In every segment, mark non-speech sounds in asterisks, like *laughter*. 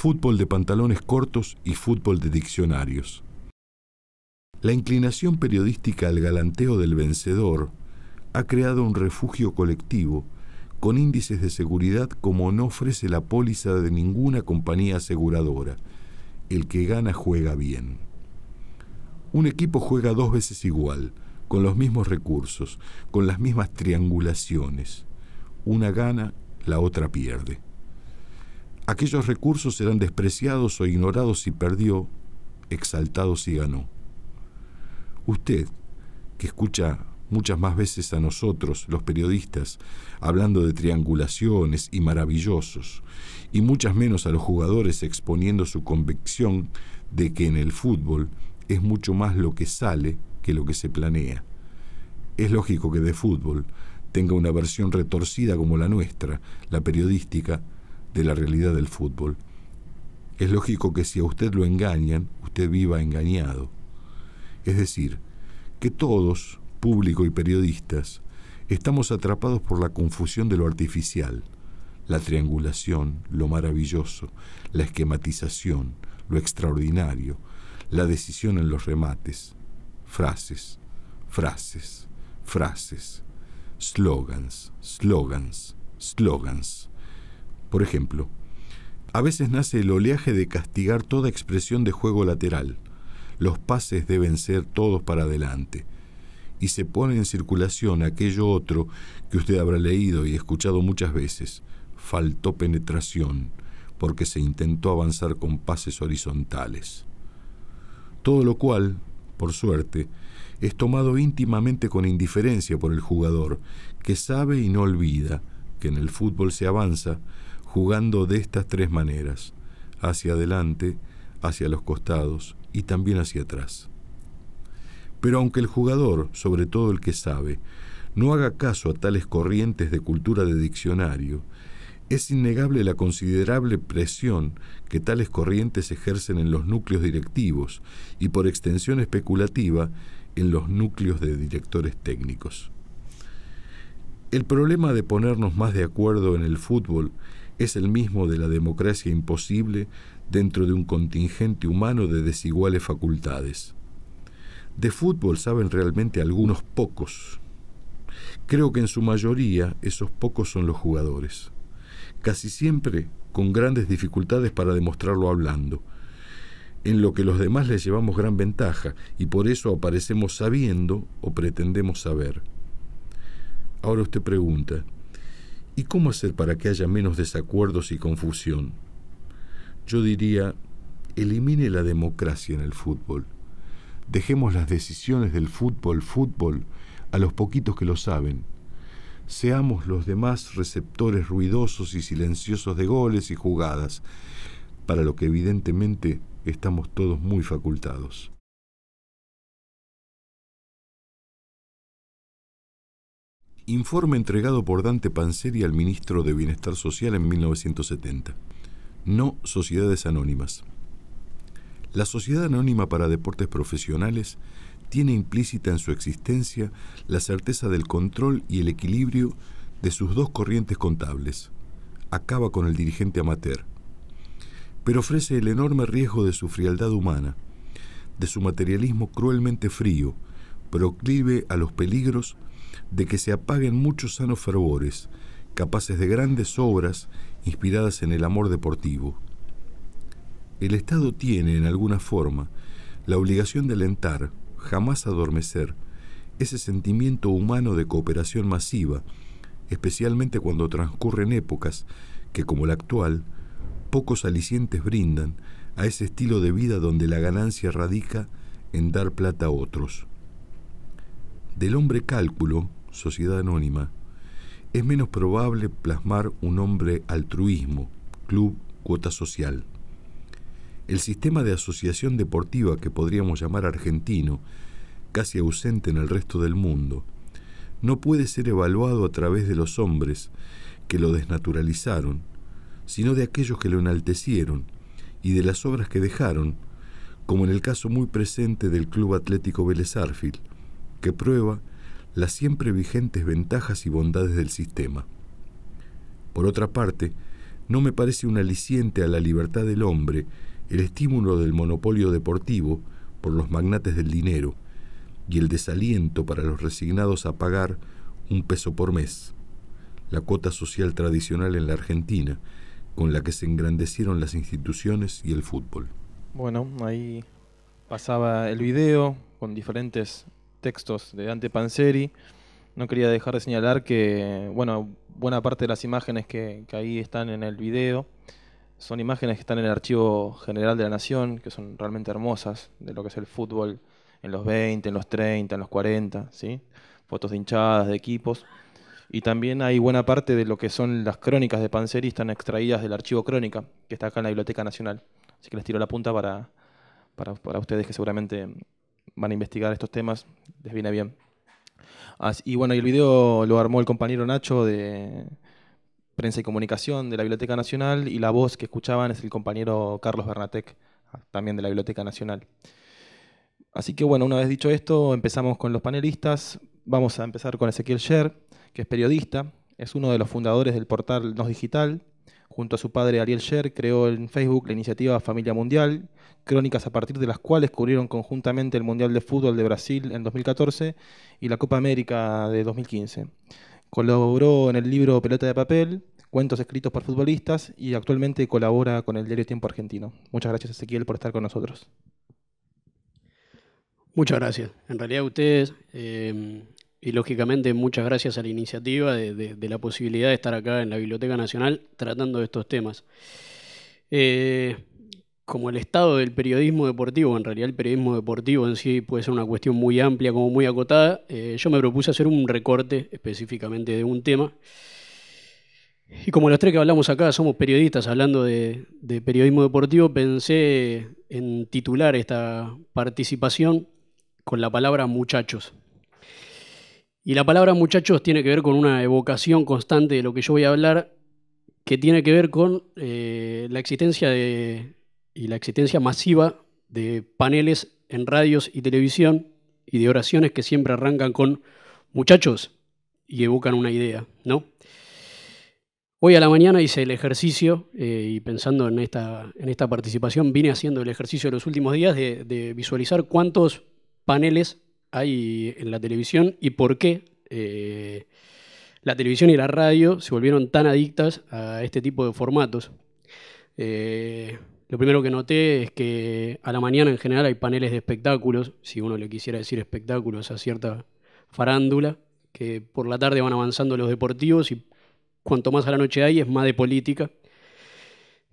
fútbol de pantalones cortos y fútbol de diccionarios. La inclinación periodística al galanteo del vencedor ha creado un refugio colectivo con índices de seguridad como no ofrece la póliza de ninguna compañía aseguradora. El que gana juega bien. Un equipo juega dos veces igual, con los mismos recursos, con las mismas triangulaciones. Una gana, la otra pierde. Aquellos recursos serán despreciados o ignorados si perdió, exaltados si ganó. Usted, que escucha muchas más veces a nosotros, los periodistas, hablando de triangulaciones y maravillosos, y muchas menos a los jugadores exponiendo su convicción de que en el fútbol es mucho más lo que sale que lo que se planea. Es lógico que de fútbol tenga una versión retorcida como la nuestra, la periodística, de la realidad del fútbol. Es lógico que si a usted lo engañan, usted viva engañado. Es decir, que todos, público y periodistas, estamos atrapados por la confusión de lo artificial, la triangulación, lo maravilloso, la esquematización, lo extraordinario, la decisión en los remates, frases, frases, frases, slogans, slogans, slogans. Por ejemplo, a veces nace el oleaje de castigar toda expresión de juego lateral. Los pases deben ser todos para adelante. Y se pone en circulación aquello otro que usted habrá leído y escuchado muchas veces. Faltó penetración porque se intentó avanzar con pases horizontales. Todo lo cual, por suerte, es tomado íntimamente con indiferencia por el jugador, que sabe y no olvida que en el fútbol se avanza jugando de estas tres maneras, hacia adelante, hacia los costados y también hacia atrás. Pero aunque el jugador, sobre todo el que sabe, no haga caso a tales corrientes de cultura de diccionario, es innegable la considerable presión que tales corrientes ejercen en los núcleos directivos y por extensión especulativa en los núcleos de directores técnicos. El problema de ponernos más de acuerdo en el fútbol es el mismo de la democracia imposible dentro de un contingente humano de desiguales facultades. De fútbol saben realmente algunos pocos. Creo que en su mayoría esos pocos son los jugadores. Casi siempre con grandes dificultades para demostrarlo hablando, en lo que los demás les llevamos gran ventaja y por eso aparecemos sabiendo o pretendemos saber. Ahora usted pregunta, ¿Y cómo hacer para que haya menos desacuerdos y confusión? Yo diría, elimine la democracia en el fútbol. Dejemos las decisiones del fútbol fútbol a los poquitos que lo saben. Seamos los demás receptores ruidosos y silenciosos de goles y jugadas, para lo que evidentemente estamos todos muy facultados. informe entregado por Dante Panzeri al ministro de Bienestar Social en 1970. No sociedades anónimas. La sociedad anónima para deportes profesionales tiene implícita en su existencia la certeza del control y el equilibrio de sus dos corrientes contables. Acaba con el dirigente amateur, pero ofrece el enorme riesgo de su frialdad humana, de su materialismo cruelmente frío, proclive a los peligros de que se apaguen muchos sanos fervores, capaces de grandes obras inspiradas en el amor deportivo. El Estado tiene, en alguna forma, la obligación de alentar, jamás adormecer, ese sentimiento humano de cooperación masiva, especialmente cuando transcurren épocas que, como la actual, pocos alicientes brindan a ese estilo de vida donde la ganancia radica en dar plata a otros. Del hombre cálculo, Sociedad Anónima, es menos probable plasmar un hombre altruismo, club, cuota social. El sistema de asociación deportiva que podríamos llamar argentino, casi ausente en el resto del mundo, no puede ser evaluado a través de los hombres que lo desnaturalizaron, sino de aquellos que lo enaltecieron y de las obras que dejaron, como en el caso muy presente del Club Atlético Vélez que prueba las siempre vigentes ventajas y bondades del sistema. Por otra parte, no me parece un aliciente a la libertad del hombre el estímulo del monopolio deportivo por los magnates del dinero y el desaliento para los resignados a pagar un peso por mes, la cuota social tradicional en la Argentina, con la que se engrandecieron las instituciones y el fútbol. Bueno, ahí pasaba el video con diferentes textos de Dante Panzeri. No quería dejar de señalar que, bueno, buena parte de las imágenes que, ahí están en el video son imágenes que están en el Archivo General de la Nación, que son realmente hermosas, de lo que es el fútbol en los 20, en los 30, en los 40, ¿sí? fotos de hinchadas, de equipos. Y también hay buena parte de lo que son las crónicas de Panzeri, están extraídas del archivo crónica, que está acá en la Biblioteca Nacional. Así que les tiro la punta para, para ustedes que seguramente van a investigar estos temas, les viene bien. Así, y bueno, el video lo armó el compañero Nacho de Prensa y Comunicación de la Biblioteca Nacional y la voz que escuchaban es el compañero Carlos Bernatec, ah, también de la Biblioteca Nacional. Así que bueno, una vez dicho esto, empezamos con los panelistas. Vamos a empezar con Ezequiel Sher, que es periodista, es uno de los fundadores del portal Nos Digital Junto a su padre Ariel Sher creó en Facebook la iniciativa Familia Mundial, crónicas a partir de las cuales cubrieron conjuntamente el Mundial de Fútbol de Brasil en 2014 y la Copa América de 2015. Colaboró en el libro Pelota de Papel, cuentos escritos por futbolistas y actualmente colabora con el diario Tiempo Argentino. Muchas gracias Ezequiel por estar con nosotros. Muchas gracias. En realidad ustedes eh, y lógicamente muchas gracias a la iniciativa de, la posibilidad de estar acá en la Biblioteca Nacional tratando de estos temas. Eh, como el estado del periodismo deportivo, en realidad el periodismo deportivo en sí puede ser una cuestión muy amplia, como muy acotada, eh, yo me propuse hacer un recorte específicamente de un tema. Y como los tres que hablamos acá somos periodistas hablando de, de periodismo deportivo, pensé en titular esta participación con la palabra muchachos. Y la palabra muchachos tiene que ver con una evocación constante de lo que yo voy a hablar, que tiene que ver con eh, la existencia de, y la existencia masiva de paneles en radios y televisión y de oraciones que siempre arrancan con muchachos y evocan una idea, ¿no? Hoy a la mañana hice el ejercicio eh, y pensando en esta, en esta participación vine haciendo el ejercicio de los últimos días de visualizar cuántos paneles hay en la televisión y por qué eh, la televisión y la radio se volvieron tan adictas a este tipo de formatos. Eh, lo primero que noté es que a la mañana en general hay paneles de espectáculos, si uno le quisiera decir espectáculos a cierta farándula, que por la tarde van avanzando los deportivos y cuanto más a la noche hay es más de política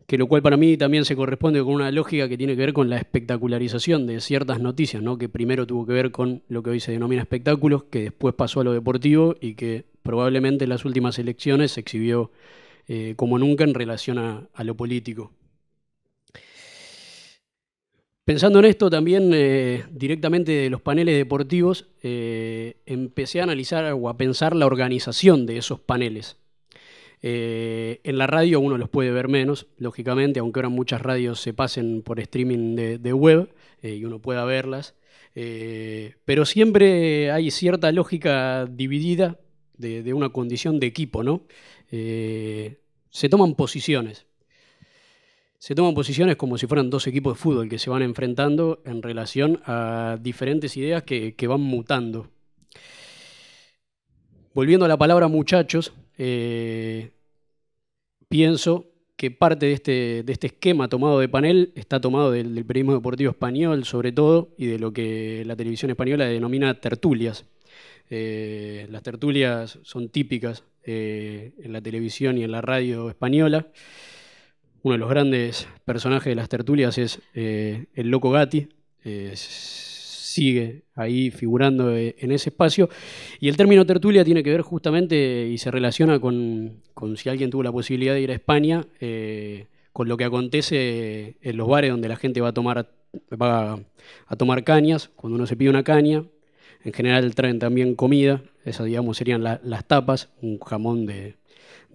que lo cual para mí también se corresponde con una lógica que tiene que ver con la espectacularización de ciertas noticias, que primero tuvo que ver con lo que hoy se denomina espectáculos, que después pasó a lo deportivo y que probablemente en las últimas elecciones se exhibió eh, como nunca en relación a, lo político. Pensando en esto también eh, directamente de los paneles deportivos, eh, empecé a analizar o a pensar la organización de esos paneles. Eh, en la radio uno los puede ver menos, lógicamente, aunque ahora muchas radios se pasen por streaming de, web eh, y uno pueda verlas. Eh, pero siempre hay cierta lógica dividida de, una condición de equipo, ¿no? se toman posiciones. Se toman posiciones como si fueran dos equipos de fútbol que se van enfrentando en relación a diferentes ideas que van mutando. Volviendo a la palabra muchachos, eh, pienso que parte este, de este, esquema tomado de panel está tomado del, periodismo deportivo español, sobre todo, y de lo que la televisión española denomina tertulias. Eh, las tertulias son típicas eh, en la televisión y en la radio española. Uno de los grandes personajes de las tertulias es el Loco Gatti sigue ahí figurando eh, en ese espacio. Y el término tertulia tiene que ver justamente y se relaciona con, si alguien tuvo la posibilidad de ir a España, eh, con lo que acontece en los bares donde la gente va a tomar, a tomar cañas, cuando uno se pide una caña, en general traen también comida, esas digamos serían las tapas, un jamón de,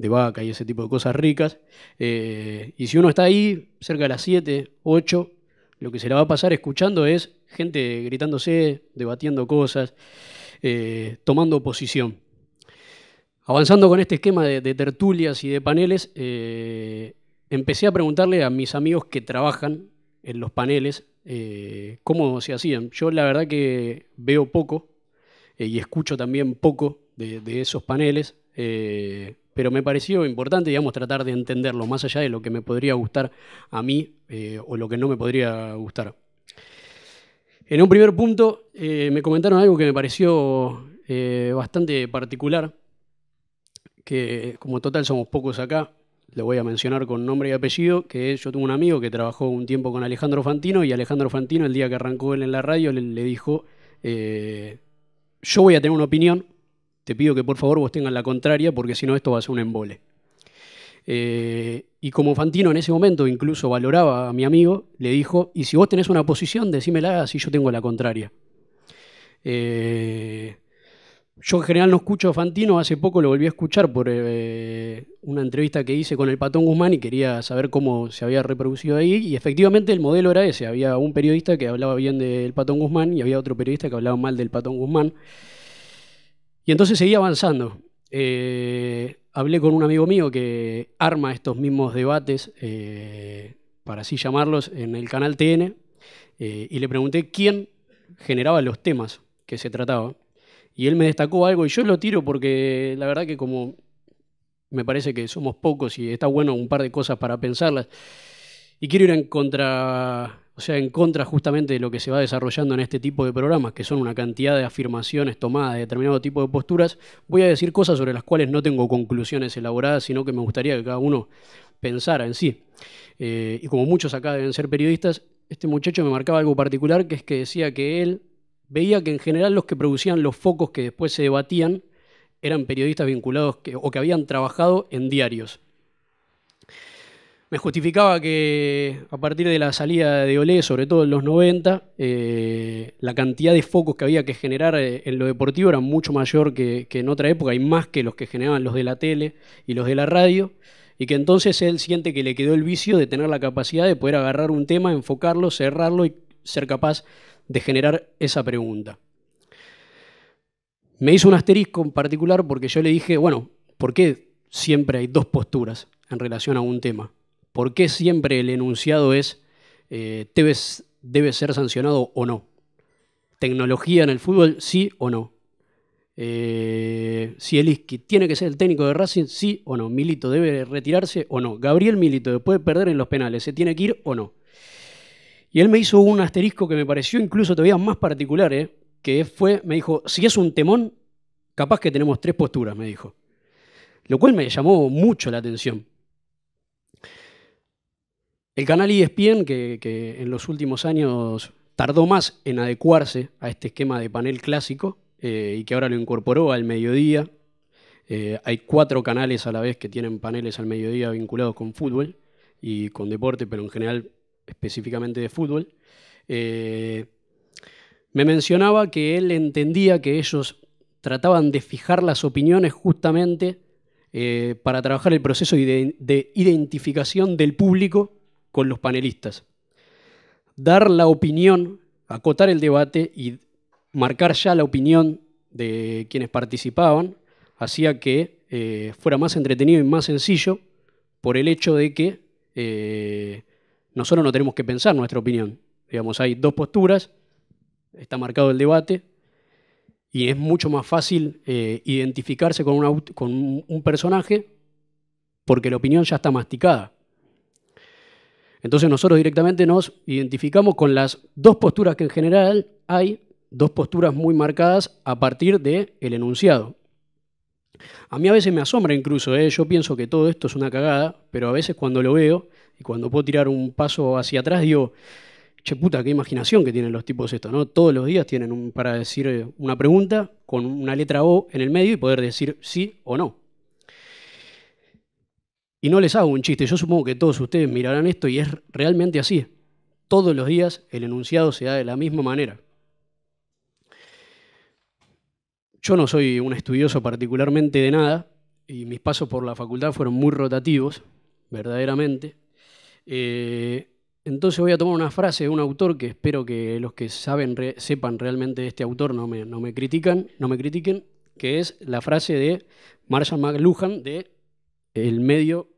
vaca y ese tipo de cosas ricas. Eh, y si uno está ahí cerca de las 7, 8, lo que se le va a pasar escuchando es gente gritándose, debatiendo cosas, eh, tomando posición. Avanzando con este esquema de, tertulias y de paneles, eh, empecé a preguntarle a mis amigos que trabajan en los paneles eh, cómo se hacían. Yo la verdad que veo poco y escucho también poco de, esos paneles pero me pareció importante, digamos, tratar de entenderlo, más allá de lo que me podría gustar a mí o lo que no me podría gustar. En un primer punto eh, me comentaron algo que me pareció eh, bastante particular, que como total somos pocos acá, le voy a mencionar con nombre y apellido, que yo tuve un amigo que trabajó un tiempo con Alejandro Fantino y Alejandro Fantino el día que arrancó él en la radio le, dijo, eh, yo voy a tener una opinión, te pido que por favor vos tengas la contraria porque si no esto va a ser un embole. Eh, y como Fantino en ese momento incluso valoraba a mi amigo, le dijo, y si vos tenés una posición, decímela si yo tengo la contraria. Eh, yo en general no escucho a Fantino, hace poco lo volví a escuchar por eh, una entrevista que hice con el Patón Guzmán y quería saber cómo se había reproducido ahí. Y efectivamente el modelo era ese, había un periodista que hablaba bien del Patón Guzmán y había otro periodista que hablaba mal del Patón Guzmán. Y entonces seguía avanzando. Eh, hablé con un amigo mío que arma estos mismos debates, eh, para así llamarlos, en el canal TN, eh, y le pregunté quién generaba los temas que se trataba. Y él me destacó algo, y yo lo tiro porque la verdad que como me parece que somos pocos y está bueno un par de cosas para pensarlas, y quiero ir en contra sea, en contra justamente de lo que se va desarrollando en este tipo de programas, que son una cantidad de afirmaciones tomadas de determinado tipo de posturas, voy a decir cosas sobre las cuales no tengo conclusiones elaboradas, sino que me gustaría que cada uno pensara en sí. Eh, y como muchos acá deben ser periodistas, este muchacho me marcaba algo particular, que es que decía que él veía que en general los que producían los focos que después se debatían eran periodistas vinculados o que habían trabajado en diarios me justificaba que a partir de la salida de Olé, sobre todo en los 90, eh, la cantidad de focos que había que generar eh, en lo deportivo era mucho mayor que, que, en otra época y más que los que generaban los de la tele y los de la radio. Y que entonces él siente que le quedó el vicio de tener la capacidad de poder agarrar un tema, enfocarlo, cerrarlo y ser capaz de generar esa pregunta. Me hizo un asterisco en particular porque yo le dije, bueno, ¿por qué siempre hay dos posturas en relación a un tema? ¿Por qué siempre el enunciado es eh, debe ser sancionado o no? ¿Tecnología en el fútbol, sí o no? Eh, si Eliski tiene que ser el técnico de Racing, sí o no. Milito debe retirarse o no. Gabriel Milito, puede perder en los penales, ¿se tiene que ir o no? Y él me hizo un asterisco que me pareció incluso todavía más particular, eh, que fue, me dijo, si es un temón, capaz que tenemos tres posturas, me dijo. Lo cual me llamó mucho la atención, el canal ESPN, que, que en los últimos años tardó más en adecuarse a este esquema de panel clásico eh, y que ahora lo incorporó al mediodía. Eh, hay cuatro canales a la vez que tienen paneles al mediodía vinculados con fútbol y con deporte, pero en general específicamente de fútbol. Eh, me mencionaba que él entendía que ellos trataban de fijar las opiniones justamente para trabajar el proceso de, de identificación del público con los panelistas. Dar la opinión, acotar el debate y marcar ya la opinión de quienes participaban hacía que eh, fuera más entretenido y más sencillo por el hecho de que eh, nosotros no tenemos que pensar nuestra opinión. Digamos, hay dos posturas, está marcado el debate y es mucho más fácil eh, identificarse con, con un personaje porque la opinión ya está masticada. Entonces nosotros directamente nos identificamos con las dos posturas que en general hay, dos posturas muy marcadas a partir del el enunciado. A mí a veces me asombra incluso, ¿eh? yo pienso que todo esto es una cagada, pero a veces cuando lo veo y cuando puedo tirar un paso hacia atrás digo, che puta, qué imaginación que tienen los tipos estos, ¿no? Todos los días tienen un, para decir eh, una pregunta con una letra O en el medio y poder decir sí o no. Y no les hago un chiste, yo supongo que todos ustedes mirarán esto y es realmente así. Todos los días el enunciado se da de la misma manera. Yo no soy un estudioso particularmente de nada y mis pasos por la facultad fueron muy rotativos, verdaderamente. Eh, entonces voy a tomar una frase de un autor que espero que los que saben sepan realmente de este autor no me, no me, critican, no me critiquen, que es la frase de Marshall McLuhan de el medio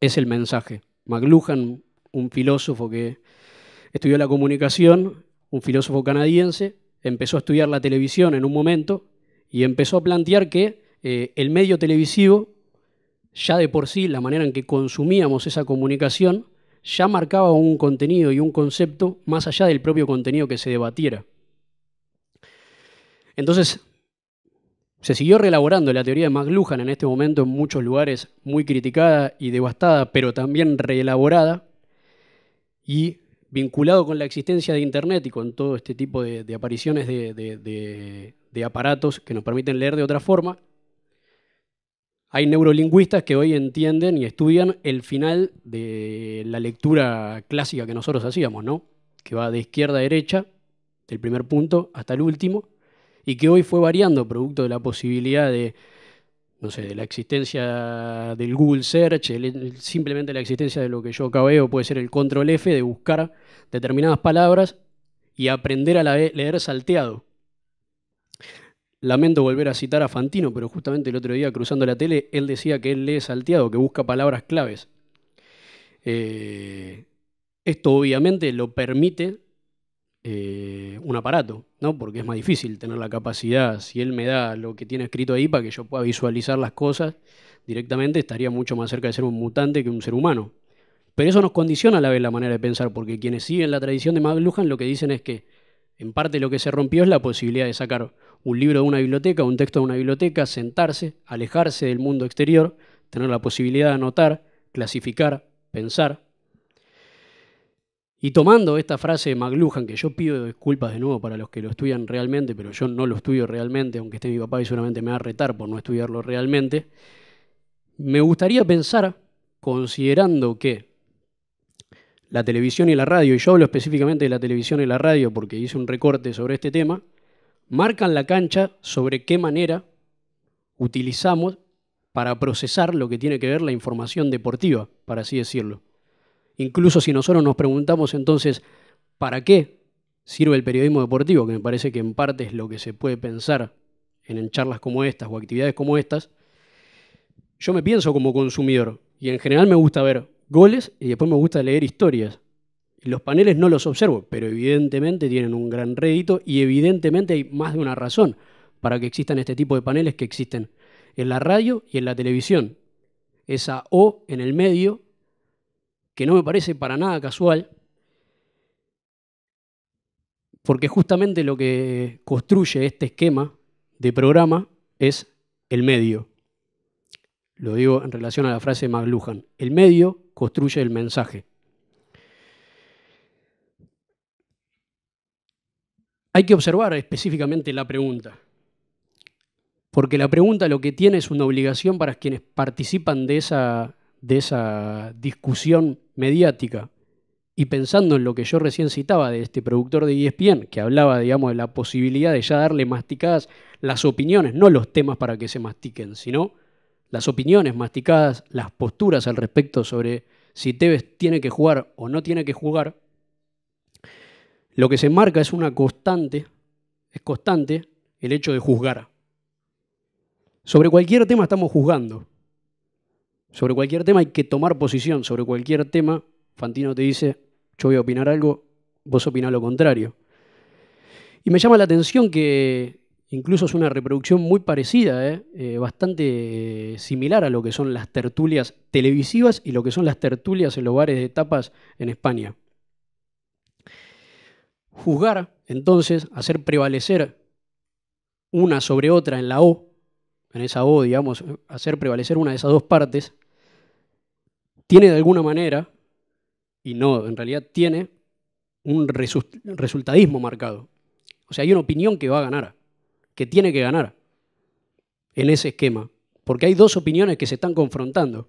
es el mensaje. McLuhan, un filósofo que estudió la comunicación, un filósofo canadiense, empezó a estudiar la televisión en un momento y empezó a plantear que eh, el medio televisivo, ya de por sí, la manera en que consumíamos esa comunicación, ya marcaba un contenido y un concepto más allá del propio contenido que se debatiera. Entonces, se siguió reelaborando la teoría de McLuhan en este momento en muchos lugares muy criticada y devastada, pero también reelaborada y vinculado con la existencia de Internet y con todo este tipo de, apariciones de, de aparatos que nos permiten leer de otra forma, hay neurolingüistas que hoy entienden y estudian el final de la lectura clásica que nosotros hacíamos, ¿no? Que va de izquierda a derecha, del primer punto hasta el último, y que hoy fue variando producto de la posibilidad de, no sé, de la existencia del Google Search, simplemente la existencia de lo que yo cabeo puede ser el control F, de buscar determinadas palabras y aprender a leer salteado. Lamento volver a citar a Fantino, pero justamente el otro día cruzando la tele, él decía que él lee salteado, que busca palabras claves. Eh, esto obviamente lo permite eh, un aparato, ¿no? Porque es más difícil tener la capacidad, si él me da lo que tiene escrito ahí para que yo pueda visualizar las cosas directamente, estaría mucho más cerca de ser un mutante que un ser humano. Pero eso nos condiciona a la vez la manera de pensar, porque quienes siguen la tradición de McLuhan lo que dicen es que en parte lo que se rompió es la posibilidad de sacar un libro de una biblioteca, un texto de una biblioteca, sentarse, alejarse del mundo exterior, tener la posibilidad de anotar, clasificar, pensar, y tomando esta frase de McLuhan, que yo pido disculpas de nuevo para los que lo estudian realmente, pero yo no lo estudio realmente, aunque esté mi papá y solamente me va a retar por no estudiarlo realmente, me gustaría pensar, considerando que la televisión y la radio, y yo hablo específicamente de la televisión y la radio porque hice un recorte sobre este tema, marcan la cancha sobre qué manera utilizamos para procesar lo que tiene que ver la información deportiva, para así decirlo. Incluso si nosotros nos preguntamos entonces, ¿para qué sirve el periodismo deportivo? Que me parece que en parte es lo que se puede pensar en charlas como estas o actividades como estas. Yo me pienso como consumidor y en general me gusta ver goles y después me gusta leer historias. Los paneles no los observo, pero evidentemente tienen un gran rédito y evidentemente hay más de una razón para que existan este tipo de paneles que existen en la radio y en la televisión. Esa O en el medio que no me parece para nada casual, porque justamente lo que construye este esquema de programa es el medio. Lo digo en relación a la frase de McLuhan. El medio construye el mensaje. Hay que observar específicamente la pregunta, porque la pregunta lo que tiene es una obligación para quienes participan de esa de esa discusión mediática y pensando en lo que yo recién citaba de este productor de ESPN, que hablaba, digamos, de la posibilidad de ya darle masticadas las opiniones, no los temas para que se mastiquen, sino las opiniones masticadas, las posturas al respecto sobre si Tevez tiene que jugar o no tiene que jugar, lo que se marca es una constante, es constante el hecho de juzgar. Sobre cualquier tema estamos juzgando. Sobre cualquier tema hay que tomar posición. Sobre cualquier tema, Fantino te dice, yo voy a opinar algo, vos opinás lo contrario. Y me llama la atención que incluso es una reproducción muy parecida, ¿eh? Eh, bastante similar a lo que son las tertulias televisivas y lo que son las tertulias en los bares de tapas en España. Juzgar, entonces, hacer prevalecer una sobre otra en la O, en esa O, digamos, hacer prevalecer una de esas dos partes, tiene de alguna manera, y no, en realidad tiene un resultadismo marcado. O sea, hay una opinión que va a ganar, que tiene que ganar en ese esquema, porque hay dos opiniones que se están confrontando.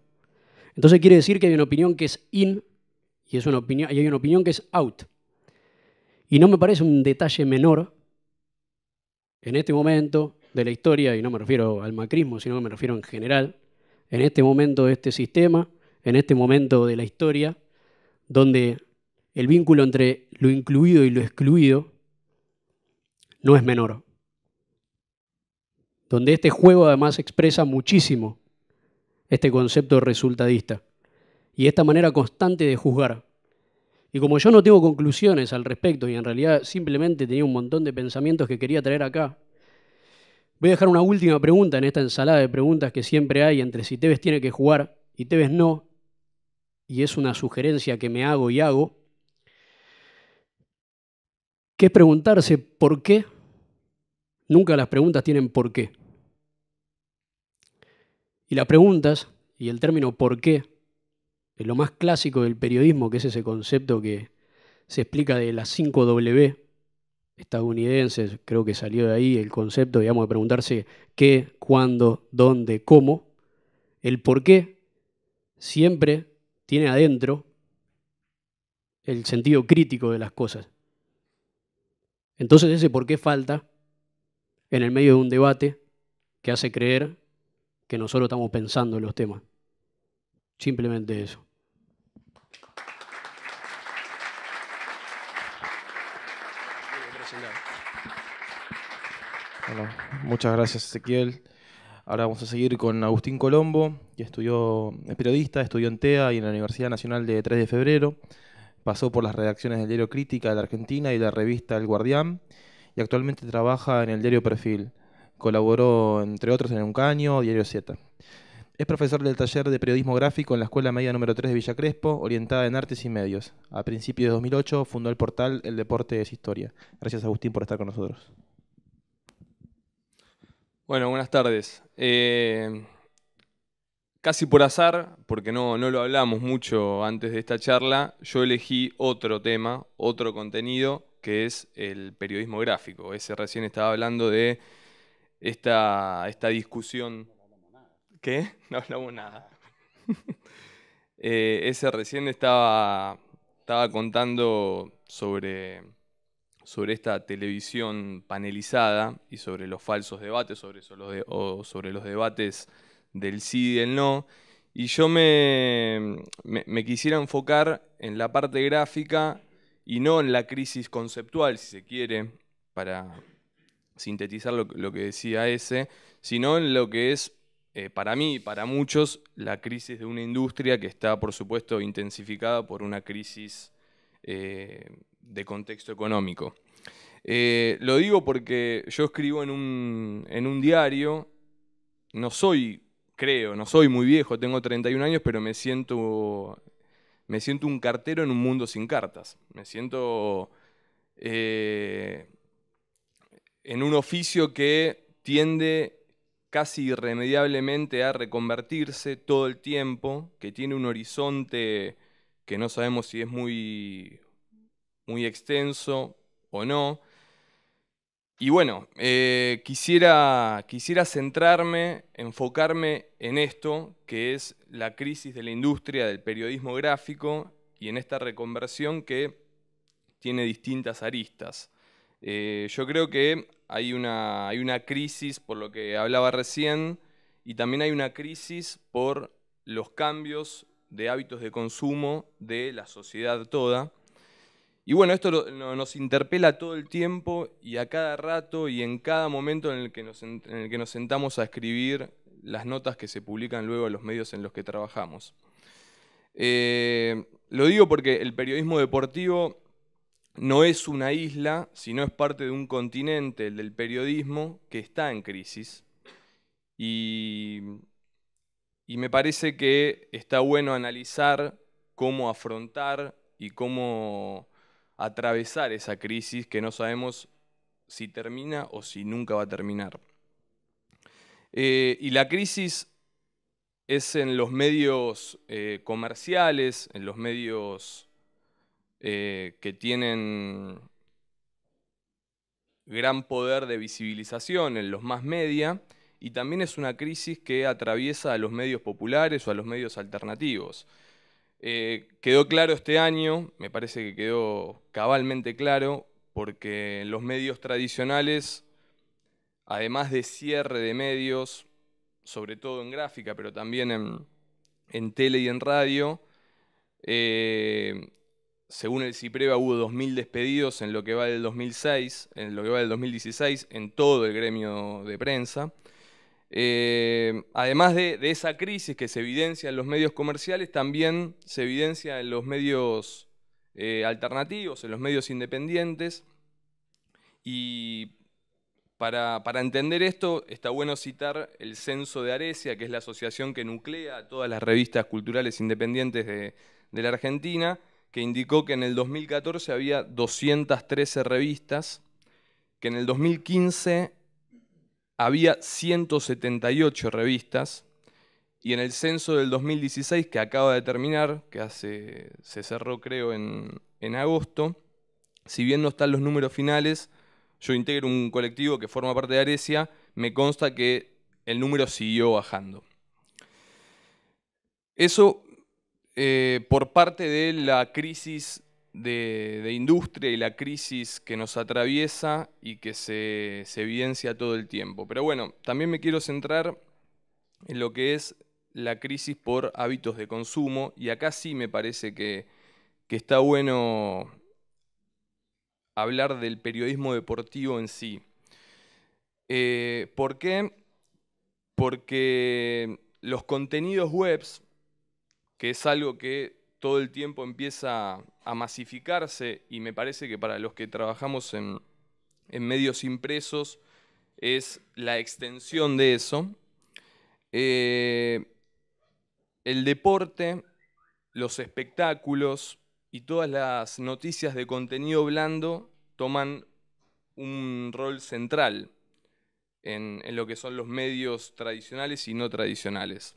Entonces quiere decir que hay una opinión que es in y, es una opinión, y hay una opinión que es out. Y no me parece un detalle menor en este momento de la historia, y no me refiero al macrismo, sino que me refiero en general, en este momento de este sistema, en este momento de la historia, donde el vínculo entre lo incluido y lo excluido no es menor. Donde este juego además expresa muchísimo este concepto resultadista y esta manera constante de juzgar. Y como yo no tengo conclusiones al respecto y en realidad simplemente tenía un montón de pensamientos que quería traer acá, voy a dejar una última pregunta en esta ensalada de preguntas que siempre hay entre si Tevez tiene que jugar y Tevez no, y es una sugerencia que me hago y hago, que es preguntarse por qué. Nunca las preguntas tienen por qué. Y las preguntas y el término por qué es lo más clásico del periodismo, que es ese concepto que se explica de las 5W estadounidenses, creo que salió de ahí el concepto, digamos, de preguntarse qué, cuándo, dónde, cómo. El por qué siempre tiene adentro el sentido crítico de las cosas. Entonces ese por qué falta en el medio de un debate que hace creer que nosotros estamos pensando en los temas. Simplemente eso. muchas gracias Ezequiel. Ahora vamos a seguir con Agustín Colombo, que estudió, periodista, estudió en TEA y en la Universidad Nacional de 3 de Febrero. Pasó por las redacciones del diario Crítica de la Argentina y la revista El Guardián, y actualmente trabaja en el diario Perfil. Colaboró, entre otros, en El Uncaño, Diario Z. Es profesor del taller de periodismo gráfico en la Escuela Media número 3 de Villa Crespo, orientada en artes y medios. A principios de 2008 fundó el portal El Deporte es Historia. Gracias, Agustín, por estar con nosotros. Bueno, buenas tardes. Eh, casi por azar, porque no, lo hablamos mucho antes de esta charla, yo elegí otro tema, otro contenido, que es el periodismo gráfico. Ese recién estaba hablando de esta, esta discusión. ¿Qué? *laughs* No hablamos nada. *laughs* Eh, ese recién estaba, estaba contando sobre sobre esta televisión panelizada y sobre los falsos debates, sobre, los o sobre los debates del sí y del no. Y yo me, quisiera enfocar en la parte gráfica y no en la crisis conceptual, si se quiere, para sintetizar lo, que decía ese, sino en lo que es, eh, para mí y para muchos, la crisis de una industria que está, por supuesto, intensificada por una crisis eh, de contexto económico. Eh, lo digo porque yo escribo en un, diario, no soy, creo, no soy muy viejo, tengo 31 años, pero me siento, me siento un cartero en un mundo sin cartas. Me siento eh, en un oficio que tiende casi irremediablemente a reconvertirse todo el tiempo, que tiene un horizonte que no sabemos si es muy muy extenso o no. Y bueno, eh, quisiera, centrarme, enfocarme en esto, que es la crisis de la industria del periodismo gráfico y en esta reconversión que tiene distintas aristas. Eh, yo creo que hay una, hay una crisis, por lo que hablaba recién, y también hay una crisis por los cambios de hábitos de consumo de la sociedad toda. Y bueno, esto nos interpela todo el tiempo y a cada rato y en cada momento en el, que nos, en que nos sentamos a escribir las notas que se publican luego en los medios en los que trabajamos. Eh, lo digo porque el periodismo deportivo no es una isla, sino es parte de un continente, el del periodismo, que está en crisis. y me parece que está bueno analizar cómo afrontar y cómo atravesar esa crisis que no sabemos si termina o si nunca va a terminar. Eh, y la crisis es en los medios eh, comerciales, en los medios eh, que tienen gran poder de visibilización, en los más media, y también es una crisis que atraviesa a los medios populares o a los medios alternativos. Eh, quedó claro este año, me parece que quedó cabalmente claro, porque los medios tradicionales, además de cierre de medios, sobre todo en gráfica, pero también en, tele y en radio, eh, según el CIPREVA hubo 2.000 despedidos en lo que va del en lo que va del 2016, en todo el gremio de prensa. Eh, además de, esa crisis que se evidencia en los medios comerciales, también se evidencia en los medios eh, alternativos, en los medios independientes. Y para, entender esto, está bueno citar el Censo de Arecia, que es la asociación que nuclea todas las revistas culturales independientes de, de la Argentina, que indicó que en el 2014 había 213 revistas, que en el 2015 había 178 revistas y en el censo del 2016 que acaba de terminar, que hace, se cerró creo en, agosto, si bien no están los números finales, yo integro un colectivo que forma parte de Aresia, me consta que el número siguió bajando. Eso eh, por parte de la crisis de, industria y la crisis que nos atraviesa y que se, evidencia todo el tiempo. Pero bueno, también me quiero centrar en lo que es la crisis por hábitos de consumo y acá sí me parece que, está bueno hablar del periodismo deportivo en sí. Eh, ¿Por qué? Porque los contenidos webs, que es algo que todo el tiempo empieza a masificarse y me parece que para los que trabajamos en, medios impresos es la extensión de eso. Eh, el deporte, los espectáculos y todas las noticias de contenido blando toman un rol central en lo que son los medios tradicionales y no tradicionales.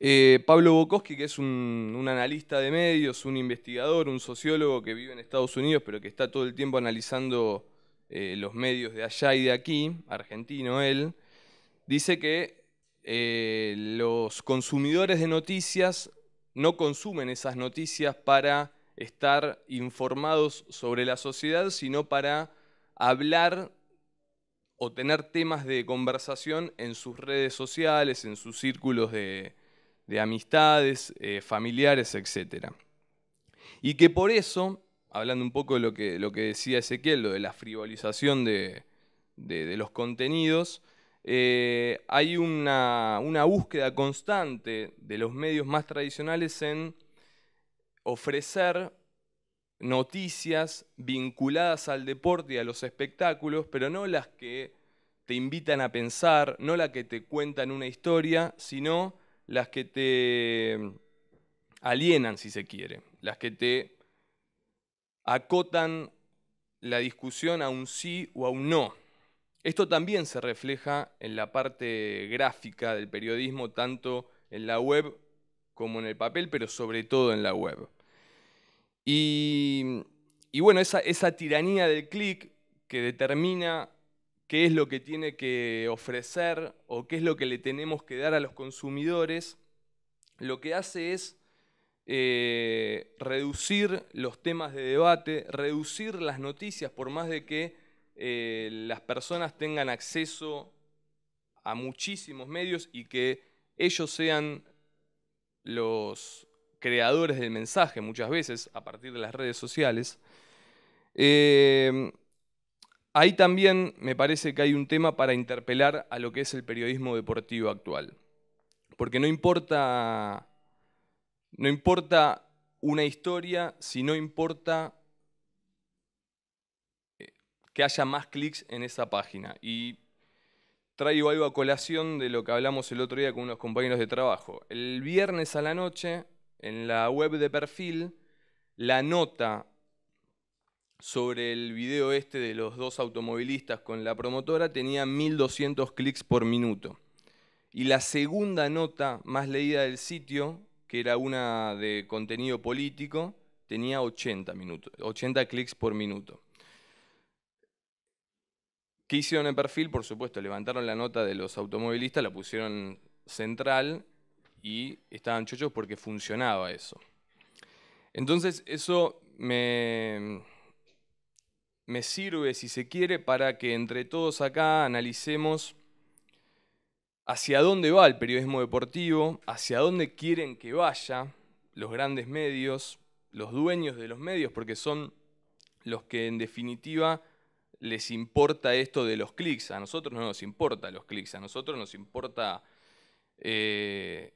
Eh, Pablo Bokoski, que es un, analista de medios, un investigador, un sociólogo que vive en Estados Unidos, pero que está todo el tiempo analizando eh, los medios de allá y de aquí, argentino él, dice que eh, los consumidores de noticias no consumen esas noticias para estar informados sobre la sociedad, sino para hablar o tener temas de conversación en sus redes sociales, en sus círculos de, de amistades, eh, familiares, etc. Y que por eso, hablando un poco de lo que, lo que decía Ezequiel, lo de la frivolización de, los contenidos, eh, hay una, una búsqueda constante de los medios más tradicionales en ofrecer noticias vinculadas al deporte y a los espectáculos, pero no las que te invitan a pensar, no las que te cuentan una historia, sino las que te mm, alienan, si se quiere, las que te acotan la discusión a un sí o a un no. Esto también se refleja en la parte gráfica del periodismo, tanto en la web como en el papel, pero sobre todo en la web. Y, bueno, esa, esa tiranía del clic que determina qué es lo que tiene que ofrecer o qué es lo que le tenemos que dar a los consumidores, lo que hace es eh, reducir los temas de debate, reducir las noticias, por más de que eh, las personas tengan acceso a muchísimos medios y que ellos sean los creadores del mensaje muchas veces a partir de las redes sociales. Eh, Ahí también me parece que hay un tema para interpelar a lo que es el periodismo deportivo actual. Porque no importa, no importa una historia si no importa eh, que haya más clics en esa página. Y traigo algo a colación de lo que hablamos el otro día con unos compañeros de trabajo. El viernes a la noche, en la web de perfil, la nota sobre el video este de los dos automovilistas con la promotora tenía 1200 clics por minuto. Y la segunda nota más leída del sitio, que era una de contenido político, tenía 80, minutos, 80 clics por minuto. ¿Qué hicieron en perfil? Por supuesto, levantaron la nota de los automovilistas, la pusieron central y estaban chochos porque funcionaba eso. Entonces, eso me, me sirve, si se quiere, para que entre todos acá analicemos hacia dónde va el periodismo deportivo, hacia dónde quieren que vaya los grandes medios, los dueños de los medios, porque son los que en definitiva les importa esto de los clics. A nosotros no nos importa los clics, a nosotros nos importa eh,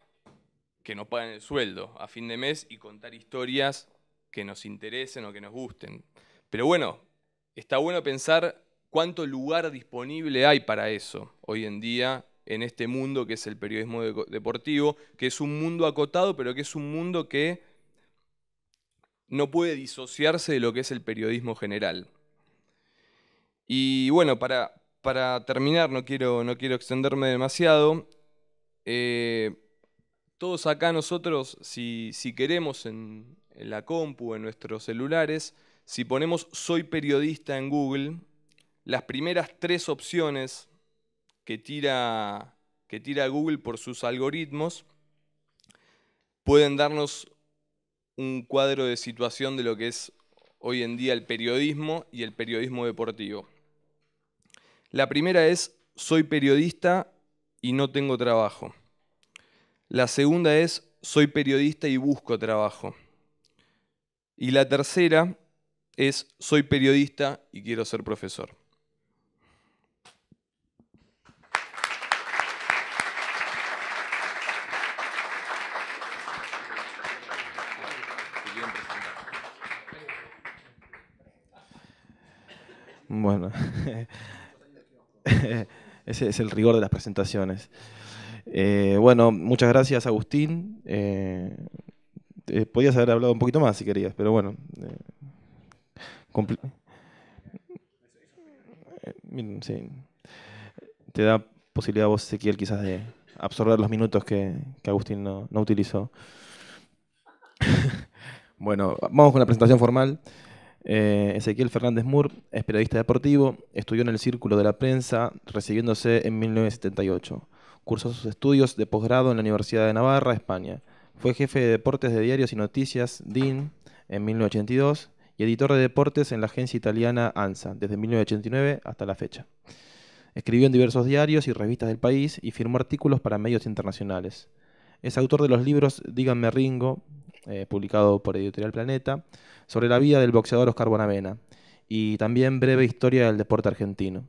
que nos paguen el sueldo a fin de mes y contar historias que nos interesen o que nos gusten. Pero bueno, está bueno pensar cuánto lugar disponible hay para eso hoy en día en este mundo que es el periodismo deportivo, que es un mundo acotado, pero que es un mundo que no puede disociarse de lo que es el periodismo general. Y bueno, para, para terminar, no quiero, no quiero extenderme demasiado. Eh, todos acá nosotros, si, si queremos en la compu, en nuestros celulares, si ponemos soy periodista en Google, las primeras tres opciones que tira, que tira Google por sus algoritmos pueden darnos un cuadro de situación de lo que es hoy en día el periodismo y el periodismo deportivo. La primera es, soy periodista y no tengo trabajo. La segunda es, soy periodista y busco trabajo. Y la tercera es soy periodista y quiero ser profesor. Bueno, *laughs* ese es el rigor de las presentaciones. Eh, bueno, muchas gracias Agustín. Eh, eh, podías haber hablado un poquito más si querías, pero bueno. Eh, Te da posibilidad a vos, Ezequiel, quizás de absorber los minutos que, Agustín no, utilizó. *laughs* bueno, vamos con la presentación formal. Eh, Ezequiel Fernández Mur es periodista deportivo, estudió en el Círculo de la Prensa, recibiéndose en 1978. Cursó sus estudios de posgrado en la Universidad de Navarra, España. Fue jefe de deportes de diarios y noticias, DIN, en 1982 y editor de deportes en la agencia italiana ANSA desde 1989 hasta la fecha. Escribió en diversos diarios y revistas del país y firmó artículos para medios internacionales. Es autor de los libros Díganme Ringo, eh, publicado por Editorial Planeta, sobre la vida del boxeador Oscar Bonavena y también Breve Historia del Deporte Argentino.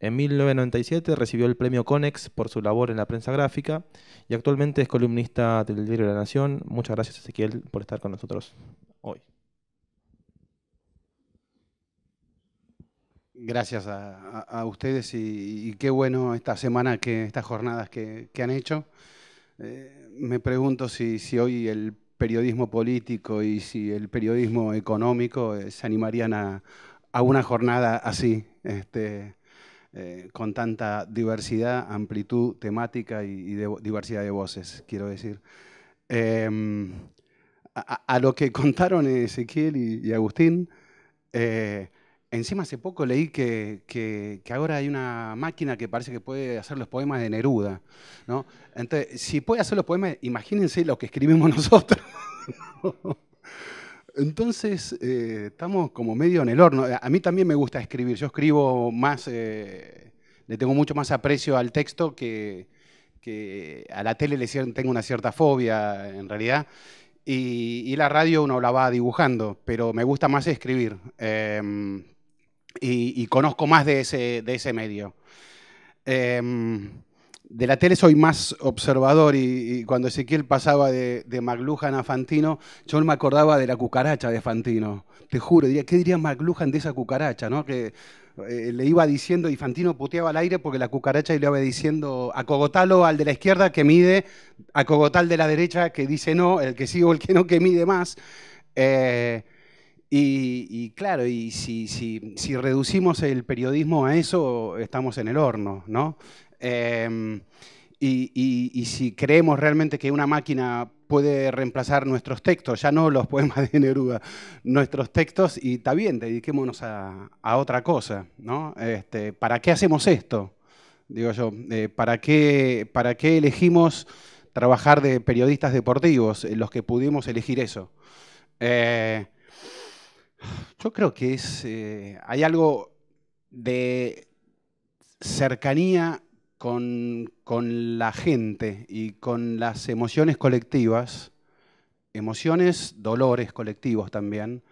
En 1997 recibió el premio Conex por su labor en la prensa gráfica y actualmente es columnista del Diario la Nación. Muchas gracias Ezequiel por estar con nosotros hoy. Gracias a, ustedes y, qué bueno esta semana, que estas jornadas que, han hecho. Eh, me pregunto si, hoy el periodismo político y si el periodismo económico eh, se animarían a, una jornada así, este, eh, con tanta diversidad, amplitud temática y, diversidad de voces, quiero decir. Em, a, lo que *laughs* contaron Ezequiel y, Agustín, Encima hace poco leí que, ahora hay una máquina que parece que puede hacer los poemas de Neruda. Entonces, si puede hacer los poemas, imagínense lo que escribimos *laughs* nosotros. Entonces, eh, estamos como medio en el horno. A mí también me gusta escribir. Yo escribo más, eh, le tengo mucho más aprecio al texto que, a la tele le tengo una cierta fobia, en realidad. Y, la radio uno la va dibujando, pero me gusta más escribir. Em, y, conozco más de ese, de ese medio. Em, de la tele soy más observador y, cuando Ezequiel pasaba de, de, McLuhan a Fantino, yo me acordaba de la cucaracha de Fantino. Te juro, diría, ¿qué diría McLuhan de esa cucaracha? ¿no? Que eh, le iba diciendo y Fantino puteaba al aire porque la cucaracha le iba diciendo acogotalo al de la izquierda que mide, a Cogotal de la derecha que dice no, el que sí o el que no que mide más. Eh, y, claro, y si, reducimos el periodismo a eso, estamos en el horno, ¿no? Em, y, si creemos realmente que una máquina puede reemplazar nuestros textos, ya no los *laughs* poemas de Neruda, nuestros textos, y está bien, dediquémonos a, otra cosa, ¿no? Este, ¿Para qué hacemos esto? Digo yo, eh, ¿para, qué, ¿para qué elegimos trabajar de periodistas deportivos, eh, los que pudimos elegir eso? Eh, yo creo que eh, hay algo de cercanía con, la gente y con las emociones colectivas, emociones, dolores colectivos también,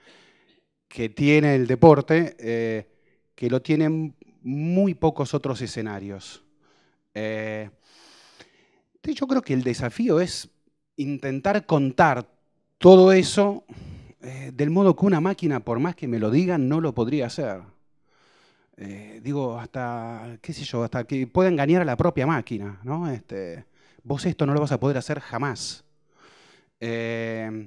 que tiene el deporte, eh, que lo tienen muy pocos otros escenarios. Eh, yo creo que el desafío es intentar contar todo eso eh, del modo que una máquina, por más que me lo digan, no lo podría hacer. Eh, digo, hasta, qué sé yo, hasta que pueda engañar a la propia máquina, ¿no? Este, vos esto no lo vas a poder hacer jamás. Eh,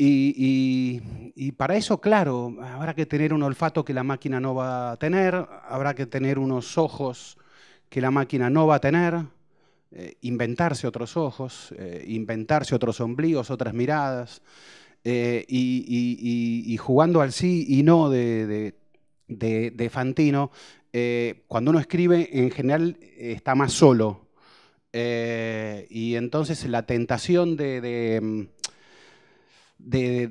y, para eso, claro, habrá que tener un olfato que la máquina no va a tener, habrá que tener unos ojos que la máquina no va a tener, inventarse otros ojos, inventarse otros ombligos, otras miradas, eh, y, jugando al sí y no de, Fantino, eh, cuando uno escribe en general eh, está más solo. y entonces la tentación de mm, de,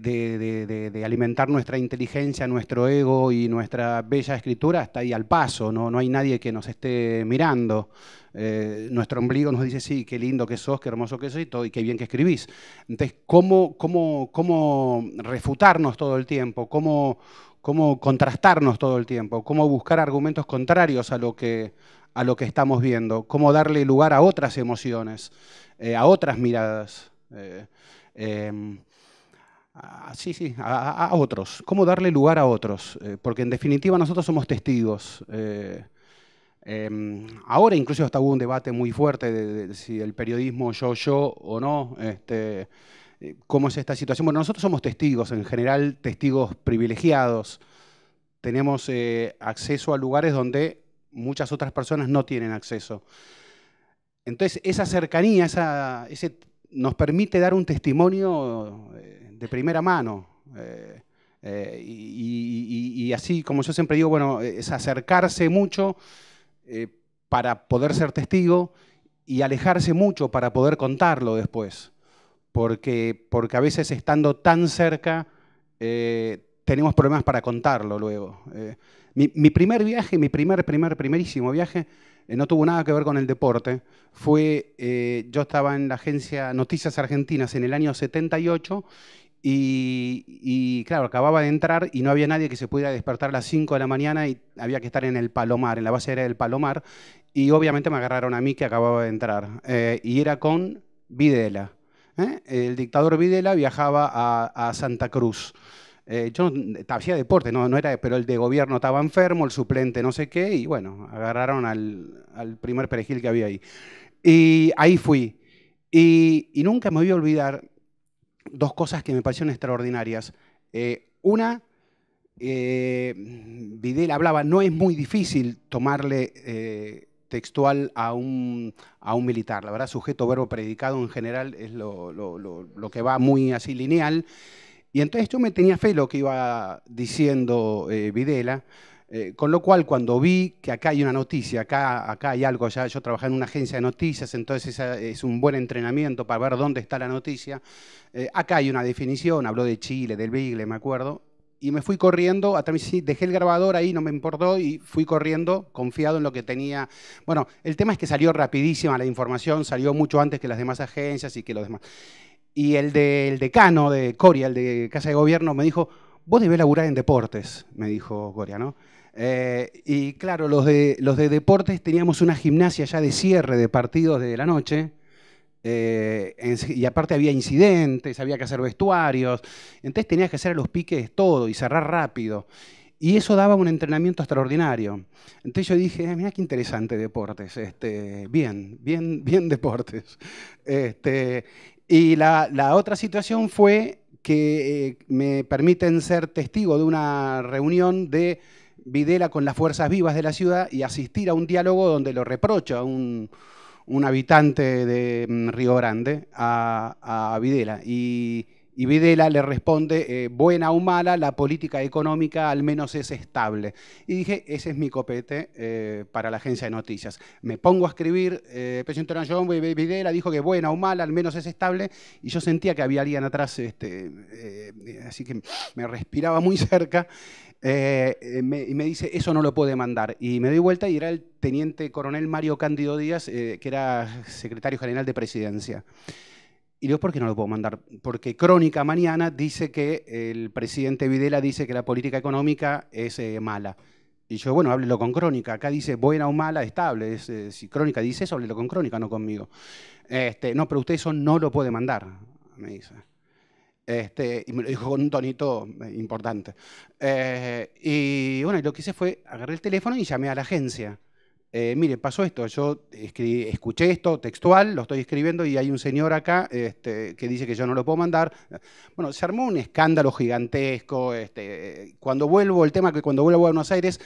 de, alimentar nuestra inteligencia, nuestro ego y nuestra bella escritura está ahí al paso, no, no hay nadie que nos esté mirando. Eh, nuestro ombligo nos dice, sí, qué lindo que sos, qué hermoso que sos y, todo, y qué bien que escribís. Entonces, ¿cómo, cómo, cómo refutarnos todo el tiempo? ¿Cómo, ¿Cómo contrastarnos todo el tiempo? ¿Cómo buscar argumentos contrarios a lo que, a lo que estamos viendo? ¿Cómo darle lugar a otras emociones, eh, a otras miradas? Eh, em, Ah, sí, sí, a, otros, cómo darle lugar a otros, eh, porque en definitiva nosotros somos testigos. Eh, em, ahora incluso hasta hubo un debate muy fuerte de, si el periodismo yo, yo o no, este, eh, cómo es esta situación. Bueno, nosotros somos testigos, en general testigos privilegiados. Tenemos acceso a lugares donde muchas otras personas no tienen acceso. Entonces, esa cercanía, ese, nos permite dar un testimonio de primera mano. Eh, eh, y, así, como yo siempre digo, bueno, es acercarse mucho eh, para poder ser testigo y alejarse mucho para poder contarlo después. Porque, porque a veces estando tan cerca tenemos problemas para contarlo luego. Mi, primer viaje, mi primer, primer, primerísimo viaje, no tuvo nada que ver con el deporte. Fue, yo estaba en la agencia Noticias Argentinas en el año 78 y, claro, acababa de entrar y no había nadie que se pudiera despertar a las 5 de la mañana y había que estar en el Palomar, en la base era del Palomar. Y obviamente me agarraron a mí que acababa de entrar. Eh, y era con Videla. ¿eh? El dictador Videla viajaba a, Santa Cruz. Eh, yo hacía deporte, no, no era, pero el de gobierno estaba enfermo, el suplente no sé qué, y bueno, agarraron al, primer perejil que había ahí. Y ahí fui. Y, y nunca me voy a olvidar dos cosas que me parecieron extraordinarias. Eh, una, eh, Videla hablaba, no es muy difícil tomarle eh, textual a un, militar. La verdad, sujeto, verbo, predicado en general es lo, que va muy así lineal. Y entonces yo me tenía fe lo que iba diciendo Videla. Eh, con lo cual, cuando vi que acá hay una noticia, acá, acá hay algo, ya yo trabajaba en una agencia de noticias, entonces es un buen entrenamiento para ver dónde está la noticia. Eh, acá hay una definición, habló de Chile, del Bigle, me acuerdo, y me fui corriendo, dejé el grabador ahí, no me importó, y fui corriendo confiado en lo que tenía. Bueno, el tema es que salió rapidísima la información, salió mucho antes que las demás agencias y que los demás. Y el, decano de Coria, el de Casa de Gobierno, me dijo, vos debés laburar en deportes, me dijo Coria, ¿no? Eh, y claro, los de, los de deportes teníamos una gimnasia ya de cierre de partidos de la noche. Eh, y aparte había incidentes, había que hacer vestuarios. Entonces tenías que hacer a los piques todo y cerrar rápido. Y eso daba un entrenamiento extraordinario. Entonces yo dije, eh, mira qué interesante deportes. Este, bien, bien, bien *laughs* deportes. Este, y la, otra situación fue que me permiten ser testigo de una reunión de Videla con las fuerzas vivas de la ciudad y asistir a un diálogo donde lo reprocha un, un habitante de mm, Río Grande a, a Videla. Y y Videla le responde, eh, buena o mala, la política económica al menos es estable. Y dije, ese es mi copete eh, para la agencia de noticias. Me pongo a escribir, eh, Presidente John Videla dijo que buena o mala, al menos es estable, y yo sentía que había alguien atrás, este, eh, así que me respiraba muy cerca, y me, dice, eso no lo puede mandar. Y me doy vuelta y era el teniente coronel Mario Cándido Díaz, que era secretario general de presidencia. Y digo, ¿por qué no lo puedo mandar? Porque Crónica mañana dice que el presidente Videla dice que la política económica es eh, mala. Y yo, bueno, háblelo con Crónica. Acá dice buena o mala, estable. Eh, si Crónica dice eso, háblelo con Crónica, no conmigo. Este, no, pero usted eso no lo puede mandar, me dice. Este, y me lo dijo con un tonito eh, importante. y bueno, lo que hice fue agarré el teléfono y llamé a la agencia. Eh, mire, pasó esto, yo escuché esto textual, lo estoy escribiendo y hay un señor acá este, que dice que yo no lo puedo mandar. Bueno, se armó un escándalo gigantesco. Este, cuando vuelvo, el tema que cuando vuelvo a Buenos Aires,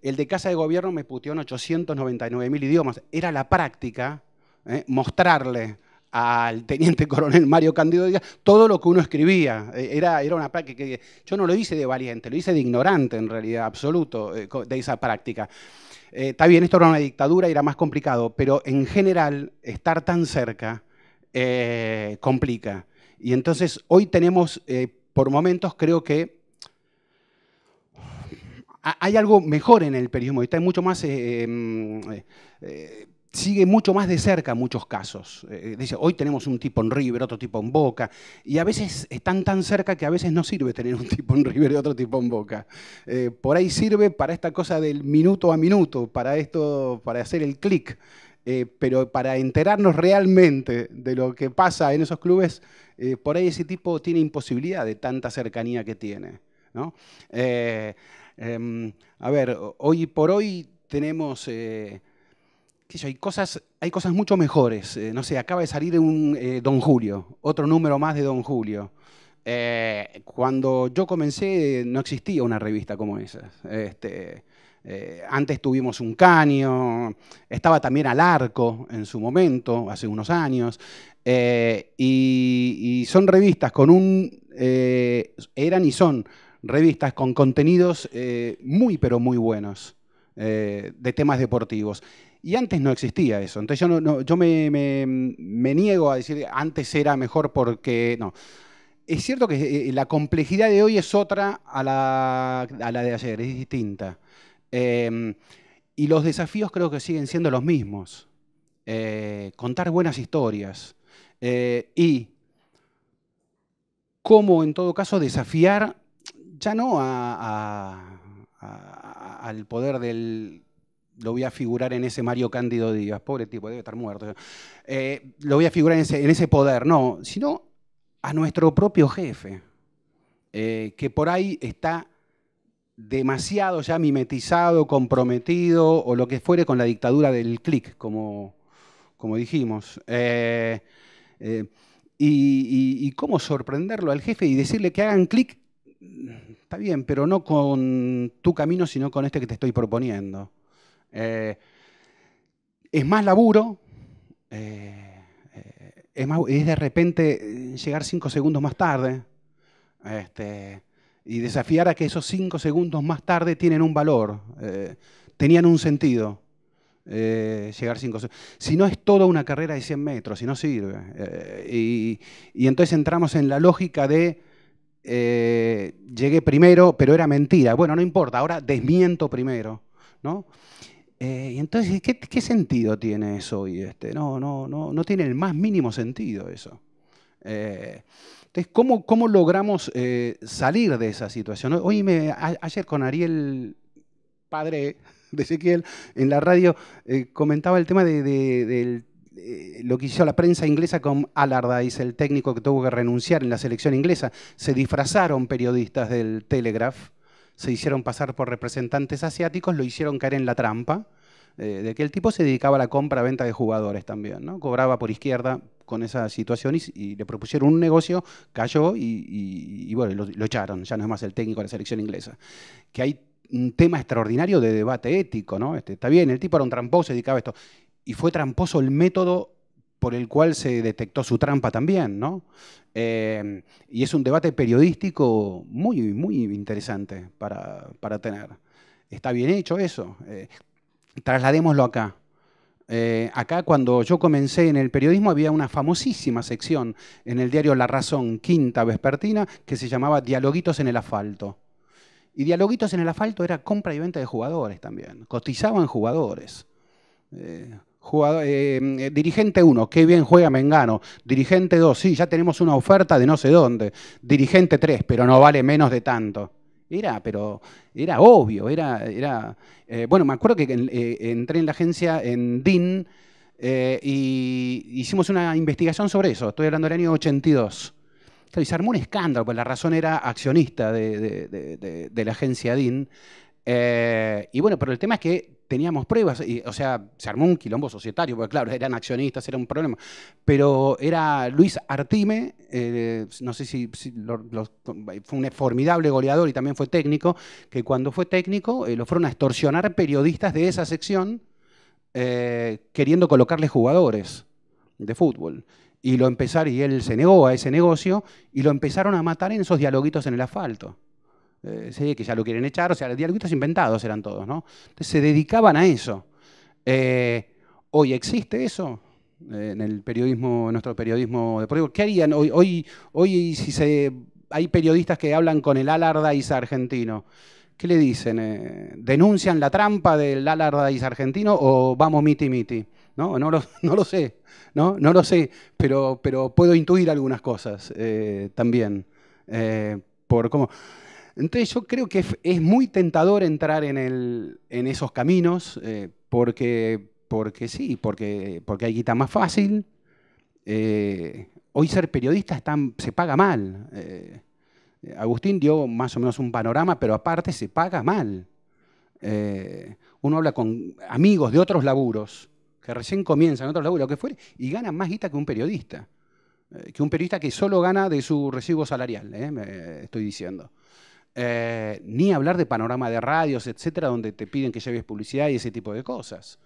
el de Casa de Gobierno me puteó en 899 idiomas. Era la práctica ¿eh? mostrarle al teniente *laughs* coronel Mario Candido Díaz todo lo que uno escribía. Eh, era, era una práctica que yo no lo hice de valiente, lo hice de ignorante en realidad, absoluto, de esa práctica. Eh, está bien, esto era una dictadura y era más complicado, pero en general estar tan cerca eh, complica. Y entonces hoy tenemos, eh, por momentos, creo que hay algo mejor en el periodismo, está mucho más em, sigue mucho más de cerca muchos casos. Eh, eh, dice, hoy tenemos un tipo en River, otro tipo en Boca, y a veces están tan cerca que a veces no sirve tener un *laughs* tipo en River y otro tipo en Boca. Eh, por ahí sirve para esta cosa del minuto a minuto, para esto, para hacer el clic. pero para enterarnos realmente de lo que pasa en esos clubes, por ahí ese tipo tiene imposibilidad de tanta cercanía que tiene. Em, a ver, hoy por hoy tenemos hay cosas, hay cosas mucho mejores. Eh, no sé, acaba de salir un eh, Don Julio, otro número más de Don Julio. Eh, cuando yo comencé no existía una revista como esa. Este, antes tuvimos un caño, estaba también al arco en su momento, hace unos años. Y, y, son revistas con un... eran y son revistas con contenidos muy, pero muy buenos de temas deportivos. Y antes no existía eso. Entonces yo, no, yo me, niego a decir que antes era mejor porque no. Es cierto que eh, la complejidad de hoy es otra a la, de ayer, es distinta. Em, y los desafíos creo que siguen siendo los mismos. Eh, contar buenas historias eh, y cómo en todo caso desafiar ya no al poder del, lo voy a figurar en ese Mario Cándido Díaz, pobre tipo, debe estar muerto. Eh, lo voy a figurar en ese, poder, no, sino a nuestro propio jefe, eh, que por ahí está demasiado ya mimetizado, comprometido o lo que fuere con la dictadura del clic, como, como dijimos. Eh, y, y, cómo sorprenderlo al jefe y decirle que hagan clic, está bien, pero no con tu camino, sino con este que te estoy proponiendo. Eh, es más laburo, eh, eh, es, de repente llegar cinco segundos más tarde este, y desafiar a que esos cinco segundos más tarde tienen un valor, tenían un sentido. llegar cinco Si no es toda una carrera de 100 metros, si no sirve. y, entonces entramos en la lógica de llegué primero, pero era mentira. Bueno, no importa, ahora desmiento primero. ¿no? Eh, y entonces, ¿qué, sentido tiene eso hoy? Este? No, no, no, no tiene el más mínimo sentido eso. Eh, entonces, ¿cómo, cómo logramos eh, salir de esa situación? Hoy ayer con Ariel, padre de Ezequiel, en la radio comentaba el tema de, de, lo que hizo la prensa inglesa con Allardyce, el técnico que tuvo que renunciar en la selección inglesa. Se disfrazaron periodistas del Telegraph se hicieron pasar por representantes asiáticos, lo hicieron caer en la trampa eh, de que el tipo se dedicaba a la compra-venta de jugadores también, ¿no? Cobraba por izquierda con esa situación y, le propusieron un negocio, cayó y, bueno, lo, echaron, ya no es más el técnico de la selección inglesa. Que hay un tema extraordinario de debate ético, ¿no? Este, está bien, el tipo era un tramposo, se dedicaba a esto. Y fue tramposo el método por el cual se detectó su trampa también, ¿no? Eh, y es un debate periodístico muy, muy interesante para, tener. Está bien hecho eso. Eh, trasladémoslo acá. Eh, acá cuando yo comencé en el periodismo había una famosísima sección en el diario La Razón, quinta vespertina, que se llamaba Dialoguitos en el asfalto. Y Dialoguitos en el asfalto era compra y venta de jugadores también. Cotizaban jugadores. Eh, dirigente 1, qué bien juega Mengano. Dirigente 2, sí, ya tenemos una oferta de no sé dónde. Dirigente 3, pero no vale menos de tanto. Era, pero era obvio, era... era eh, bueno, me acuerdo que eh, entré en la agencia en DIN y hicimos una investigación sobre eso. Estoy hablando del año 82. y se armó un escándalo, porque la razón era accionista de la agencia DIN. y bueno, pero el tema es que teníamos pruebas, y, o sea, se armó un quilombo societario, porque claro, eran accionistas, era un problema, pero era Luis Artime, eh, no sé si, fue un formidable goleador y también fue técnico, que cuando fue técnico eh, lo fueron a extorsionar periodistas de esa sección eh, queriendo colocarle jugadores de fútbol y lo y él se negó a ese negocio y lo empezaron a matar en esos dialoguitos en el asfalto. Eh, que ya lo quieren echar, o sea, los inventados eran todos, ¿no? Entonces se dedicaban a eso. Eh, ¿Hoy existe eso? Eh, en el periodismo, en nuestro periodismo deportivo. ¿Qué harían hoy? Hoy, hoy si hay periodistas que hablan con el Alardais argentino. ¿Qué le dicen? ¿Denuncian la trampa del Alardais argentino o vamos miti miti? No, no lo, *laughs* no lo sé, ¿no? No lo sé, pero, pero puedo intuir algunas cosas también. por cómo. Entonces yo creo que es, muy tentador entrar en, esos caminos eh, porque, sí, porque, porque hay guita más fácil. Eh, hoy ser periodista se paga mal. Eh, Agustín dio más o menos un panorama, pero aparte se paga mal. uno habla con amigos de otros laburos que recién comienzan otros laburos, lo que fuere, y ganan más guita que un periodista. que un periodista que solo gana de su recibo salarial, estoy diciendo. Eh, ni hablar de panorama de radios, etcétera, donde te piden que lleves publicidad y ese tipo de cosas.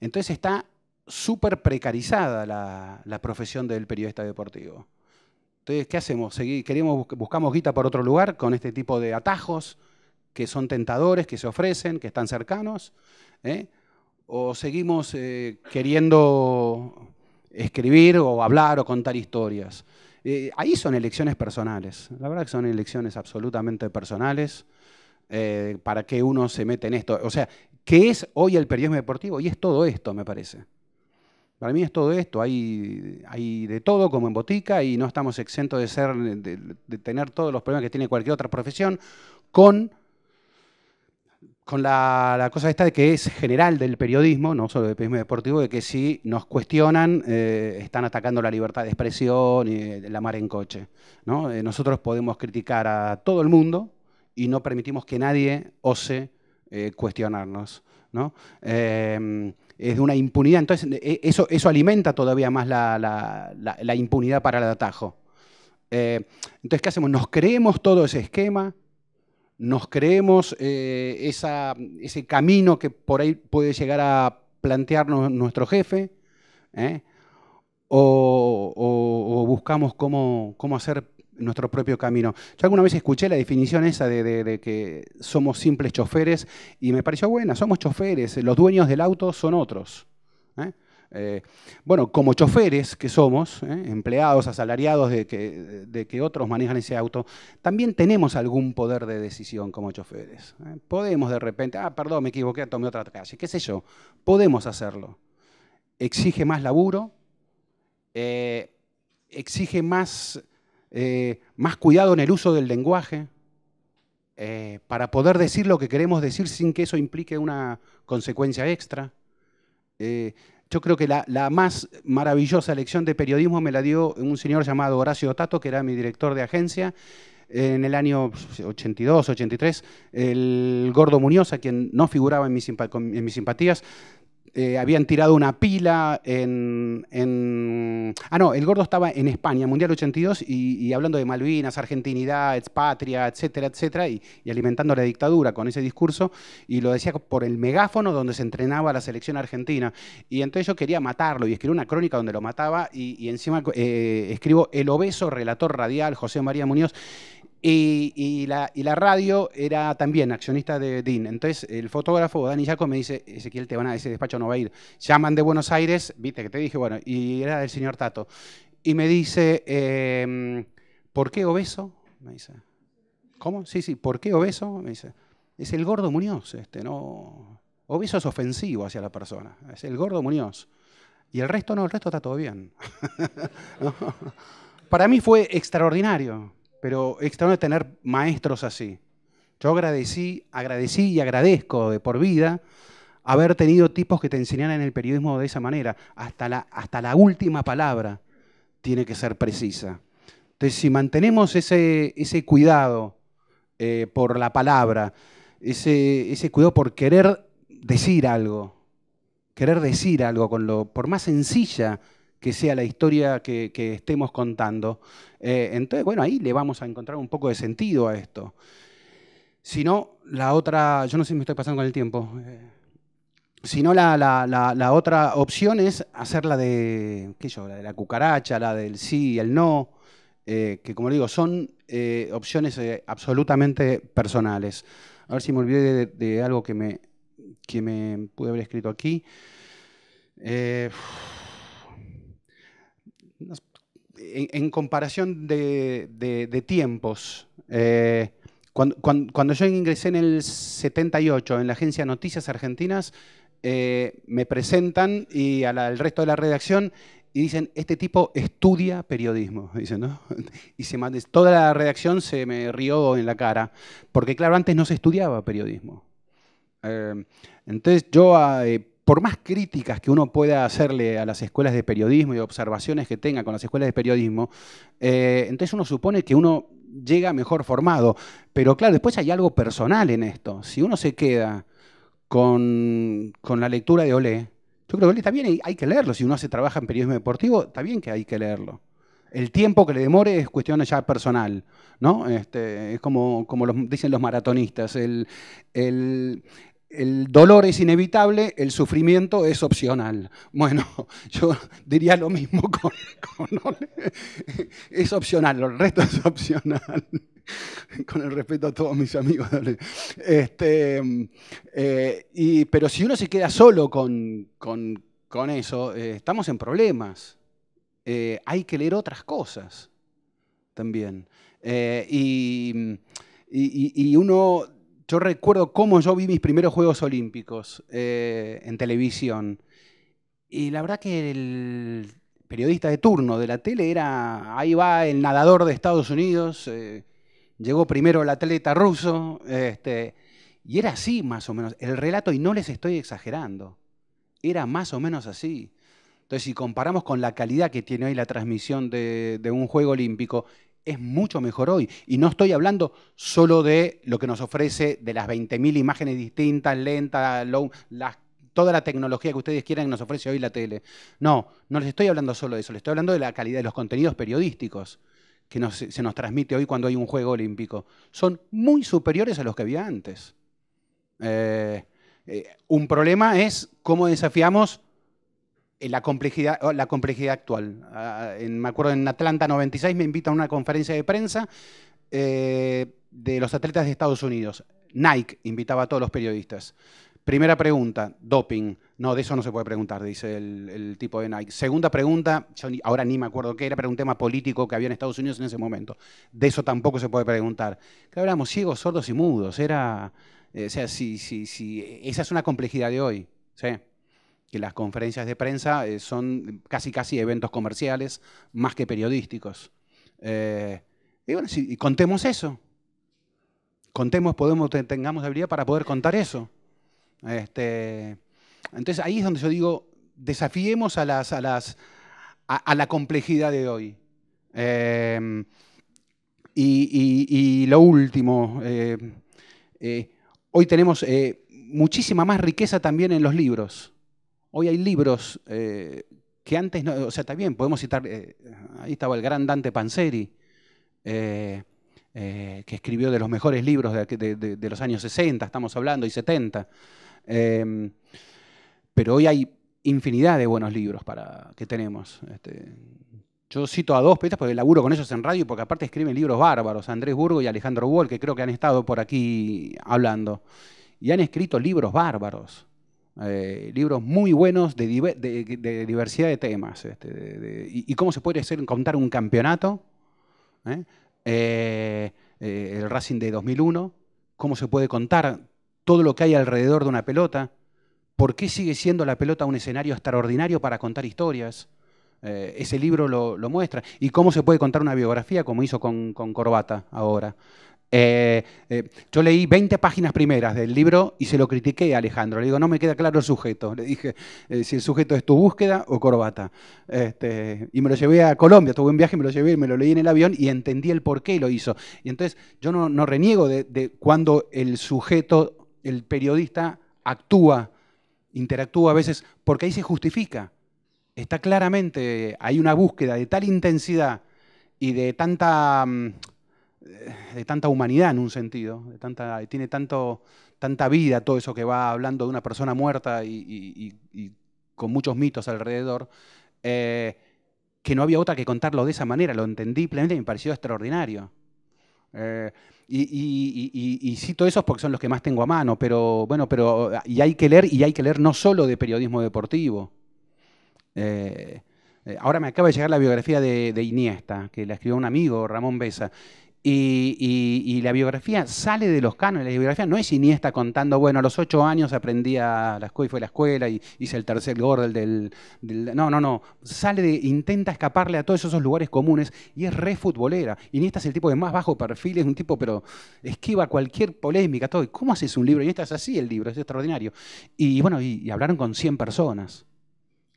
Entonces está súper precarizada la, profesión del periodista deportivo. Entonces, ¿qué hacemos? queremos, buscamos guita por otro lugar con este tipo de atajos que son tentadores, que se ofrecen, que están cercanos. ¿eh? ¿O seguimos eh, queriendo escribir o hablar o contar historias? Eh, ahí son elecciones personales. La verdad que son elecciones absolutamente personales. Eh, para que uno se mete en esto. O sea, ¿qué es hoy el periodismo deportivo? Y es todo esto, me parece. Para mí es todo esto. Hay, hay de todo, como en botica, y no estamos exentos de, ser, de tener todos los problemas que tiene cualquier otra profesión, con con la, cosa esta de que es general del periodismo, no solo del periodismo deportivo, de que si nos cuestionan, eh, están atacando la libertad de expresión y eh, la mar en coche. ¿no? Eh, nosotros podemos criticar a todo el mundo y no permitimos que nadie ose cuestionarnos. ¿no? Em, es de una impunidad. Entonces, e, eso, eso alimenta todavía más la, la impunidad para el atajo. entonces, ¿qué hacemos? ¿Nos creemos todo ese esquema? nos creemos eh, ese camino que por ahí puede llegar a plantearnos nuestro jefe, ¿eh? o, buscamos cómo, hacer nuestro propio camino. Yo alguna vez escuché la definición esa de, que somos simples choferes y me pareció buena, somos choferes, los dueños del auto son otros. ¿eh? Eh, bueno, como choferes que somos, ¿eh? empleados, asalariados de que, otros manejan ese auto, también tenemos algún poder de decisión como choferes. ¿eh? podemos de repente, ah, perdón, me equivoqué, tomé otra calle, qué sé yo, podemos hacerlo. Exige más laburo, exige más, más cuidado en el uso del lenguaje. para poder decir lo que queremos decir sin que eso implique una consecuencia extra yo creo que la, más maravillosa lección de periodismo me la dio un señor llamado Horacio Tato, que era mi director de agencia. En el año 82, 83, el gordo Muñoz, a quien no figuraba en en mis simpatías, eh, habían tirado una pila en, en, Ah, no, el gordo estaba en España, Mundial 82, y, y hablando de Malvinas, argentinidad, expatria, etcétera, etcétera, y, alimentando la dictadura con ese discurso, y lo decía por el megáfono donde se entrenaba la selección argentina. Y entonces yo quería matarlo, y escribí una crónica donde lo mataba, y, encima eh, escribo El obeso relator radial, José María Muñoz. Y, la, radio era también accionista de DIN. Entonces, el fotógrafo Dani Jaco me dice, Ezequiel, te van a, ese despacho no va a ir. Llaman de Buenos Aires, viste que te dije, bueno, y era del señor Tato. Y me dice, em, ¿por qué obeso? Me dice, ¿cómo? Sí, sí, ¿por qué obeso? Me dice, es el gordo Muñoz, este, no. Obeso es ofensivo hacia la persona, es el gordo Muñoz. Y el resto no, el resto está todo bien. *laughs* Para mí fue extraordinario pero extraño tener maestros así. Yo agradecí, agradecí y agradezco de por vida haber tenido tipos que te enseñaran el periodismo de esa manera. Hasta la, hasta la última palabra tiene que ser precisa. Entonces, si mantenemos ese, cuidado eh, por la palabra, ese, ese cuidado por querer decir algo, querer decir algo, con lo, por más sencilla que sea la historia que, estemos contando. Eh, entonces, bueno, ahí le vamos a encontrar un poco de sentido a esto. Si no, la otra, yo no sé si me estoy pasando con el tiempo. Eh, si no, la, otra opción es hacer la de, ¿qué yo? La de la cucaracha, la del sí y el no, eh, que como digo, son opciones absolutamente personales. A ver si me olvidé de, algo que me, que me pude haber escrito aquí. Eh, en, comparación de, tiempos, eh, cuando, yo ingresé en el 78 en la agencia Noticias Argentinas, eh, me presentan y al, resto de la redacción y dicen, este tipo estudia periodismo, *laughs* Y toda la redacción se me rió en la cara, porque claro, antes no se estudiaba periodismo. Eh, entonces yo por más críticas que uno pueda hacerle a las escuelas de periodismo y observaciones que tenga con las escuelas de periodismo, eh, entonces uno supone que uno llega mejor formado. Pero claro, después hay algo personal en esto. Si uno se queda con, la lectura de Olé, yo creo que Olé también hay que leerlo. Si uno se trabaja en periodismo deportivo, también que hay que leerlo. El tiempo que le demore es cuestión ya personal, ¿no? Este, es como, como los, dicen los maratonistas. el, el dolor es inevitable, el sufrimiento es opcional. Bueno, *laughs* yo diría lo mismo *laughs* con, es opcional, el resto es opcional. *laughs* Con el respeto a todos mis amigos. Este, eh, pero si uno se queda solo con, eso, eh, estamos en problemas. Eh, hay que leer otras cosas también. Y, y uno yo recuerdo cómo yo vi mis primeros Juegos Olímpicos eh, en televisión. Y la verdad que el periodista de turno de la tele era, ahí va el nadador de Estados Unidos, eh, llegó primero el atleta ruso, este, y era así más o menos, el relato, y no les estoy exagerando, era más o menos así. Entonces, si comparamos con la calidad que tiene hoy la transmisión de un Juego Olímpico, es mucho mejor hoy. Y no estoy hablando solo de lo que nos ofrece de las 20.000 imágenes distintas, lentas, toda la tecnología que ustedes quieran que nos ofrece hoy la tele. No, no les estoy hablando solo de eso, les estoy hablando de la calidad de los contenidos periodísticos que se nos transmite hoy cuando hay un juego olímpico. Son muy superiores a los que había antes. Eh, eh, un problema es cómo desafiamos eh, la complejidad, oh, la complejidad actual. Ah, me acuerdo en Atlanta 96 me invitan a una conferencia de prensa eh, de los atletas de Estados Unidos. Nike invitaba a todos los periodistas. Primera pregunta, doping. No, de eso no se puede preguntar, dice el, tipo de Nike. Segunda pregunta, ahora ni me acuerdo qué era, pero un tema político que había en Estados Unidos en ese momento. De eso tampoco se puede preguntar. Que hablamos ciegos, sordos y mudos. Era, eh, o sea, si, esa es una complejidad de hoy. ¿sí? que las conferencias de prensa eh, son casi casi eventos comerciales más que periodísticos. Eh, y bueno, si contemos eso, contemos, podemos, tengamos habilidad para poder contar eso. Este, entonces ahí es donde yo digo, desafiemos a, las, a, las, a, la complejidad de hoy. Em, y, lo último, eh, hoy tenemos muchísima más riqueza también en los libros. Hoy hay libros eh, que antes no, o sea, está bien, podemos citar, eh, ahí estaba el gran Dante Panzeri, eh, que escribió de los mejores libros de, los años 60, estamos hablando, y 70. Em, pero hoy hay infinidad de buenos libros para, que tenemos. Este. yo cito a dos petas porque laburo con ellos en radio, porque aparte escriben libros bárbaros, Andrés Burgo y Alejandro Wall, que creo que han estado por aquí hablando. Y han escrito libros bárbaros. Eh, libros muy buenos de, diversidad de temas. Este, y, cómo se puede contar un campeonato. ¿eh? Eh, el Racing de 2001. Cómo se puede contar todo lo que hay alrededor de una pelota. ¿Por qué sigue siendo la pelota un escenario extraordinario para contar historias? ese libro lo, muestra. Y cómo se puede contar una biografía, como hizo con Corbata ahora. Eh, eh, yo leí 20 páginas primeras del libro y se lo critiqué a Alejandro. Le digo, no me queda claro el sujeto. Le dije, eh, si el sujeto es tu búsqueda o corbata. Este, y me lo llevé a Colombia, tuve un viaje, me lo llevé, y me lo leí en el avión y entendí el por qué lo hizo. Y entonces yo no, reniego de, cuando el sujeto, el periodista, actúa, interactúa a veces, porque ahí se justifica. Está claramente, hay una búsqueda de tal intensidad y de tanta... Mm, de tanta humanidad en un sentido, tiene tanto, tanta vida todo eso que va hablando de una persona muerta y, con muchos mitos alrededor, eh, que no había otra que contarlo de esa manera, lo entendí plenamente me pareció extraordinario. Eh, y, cito esos porque son los que más tengo a mano, pero bueno, pero y hay que leer, y hay que leer no solo de periodismo deportivo. Eh, ahora me acaba de llegar la biografía de, de Iniesta, que la escribió un amigo, Ramón Besa. Y, la biografía sale de los canos, la biografía no es Iniesta contando, bueno, a los ocho años aprendí a la escuela y fue a la escuela y hice el tercer gol del, No, no, no. Sale de, intenta escaparle a todos esos lugares comunes y es re futbolera. Iniesta es el tipo de más bajo perfil, es un tipo, pero esquiva cualquier polémica, todo. ¿Cómo haces un libro? Iniesta es así el libro, es extraordinario. Y bueno, y, hablaron con 100 personas.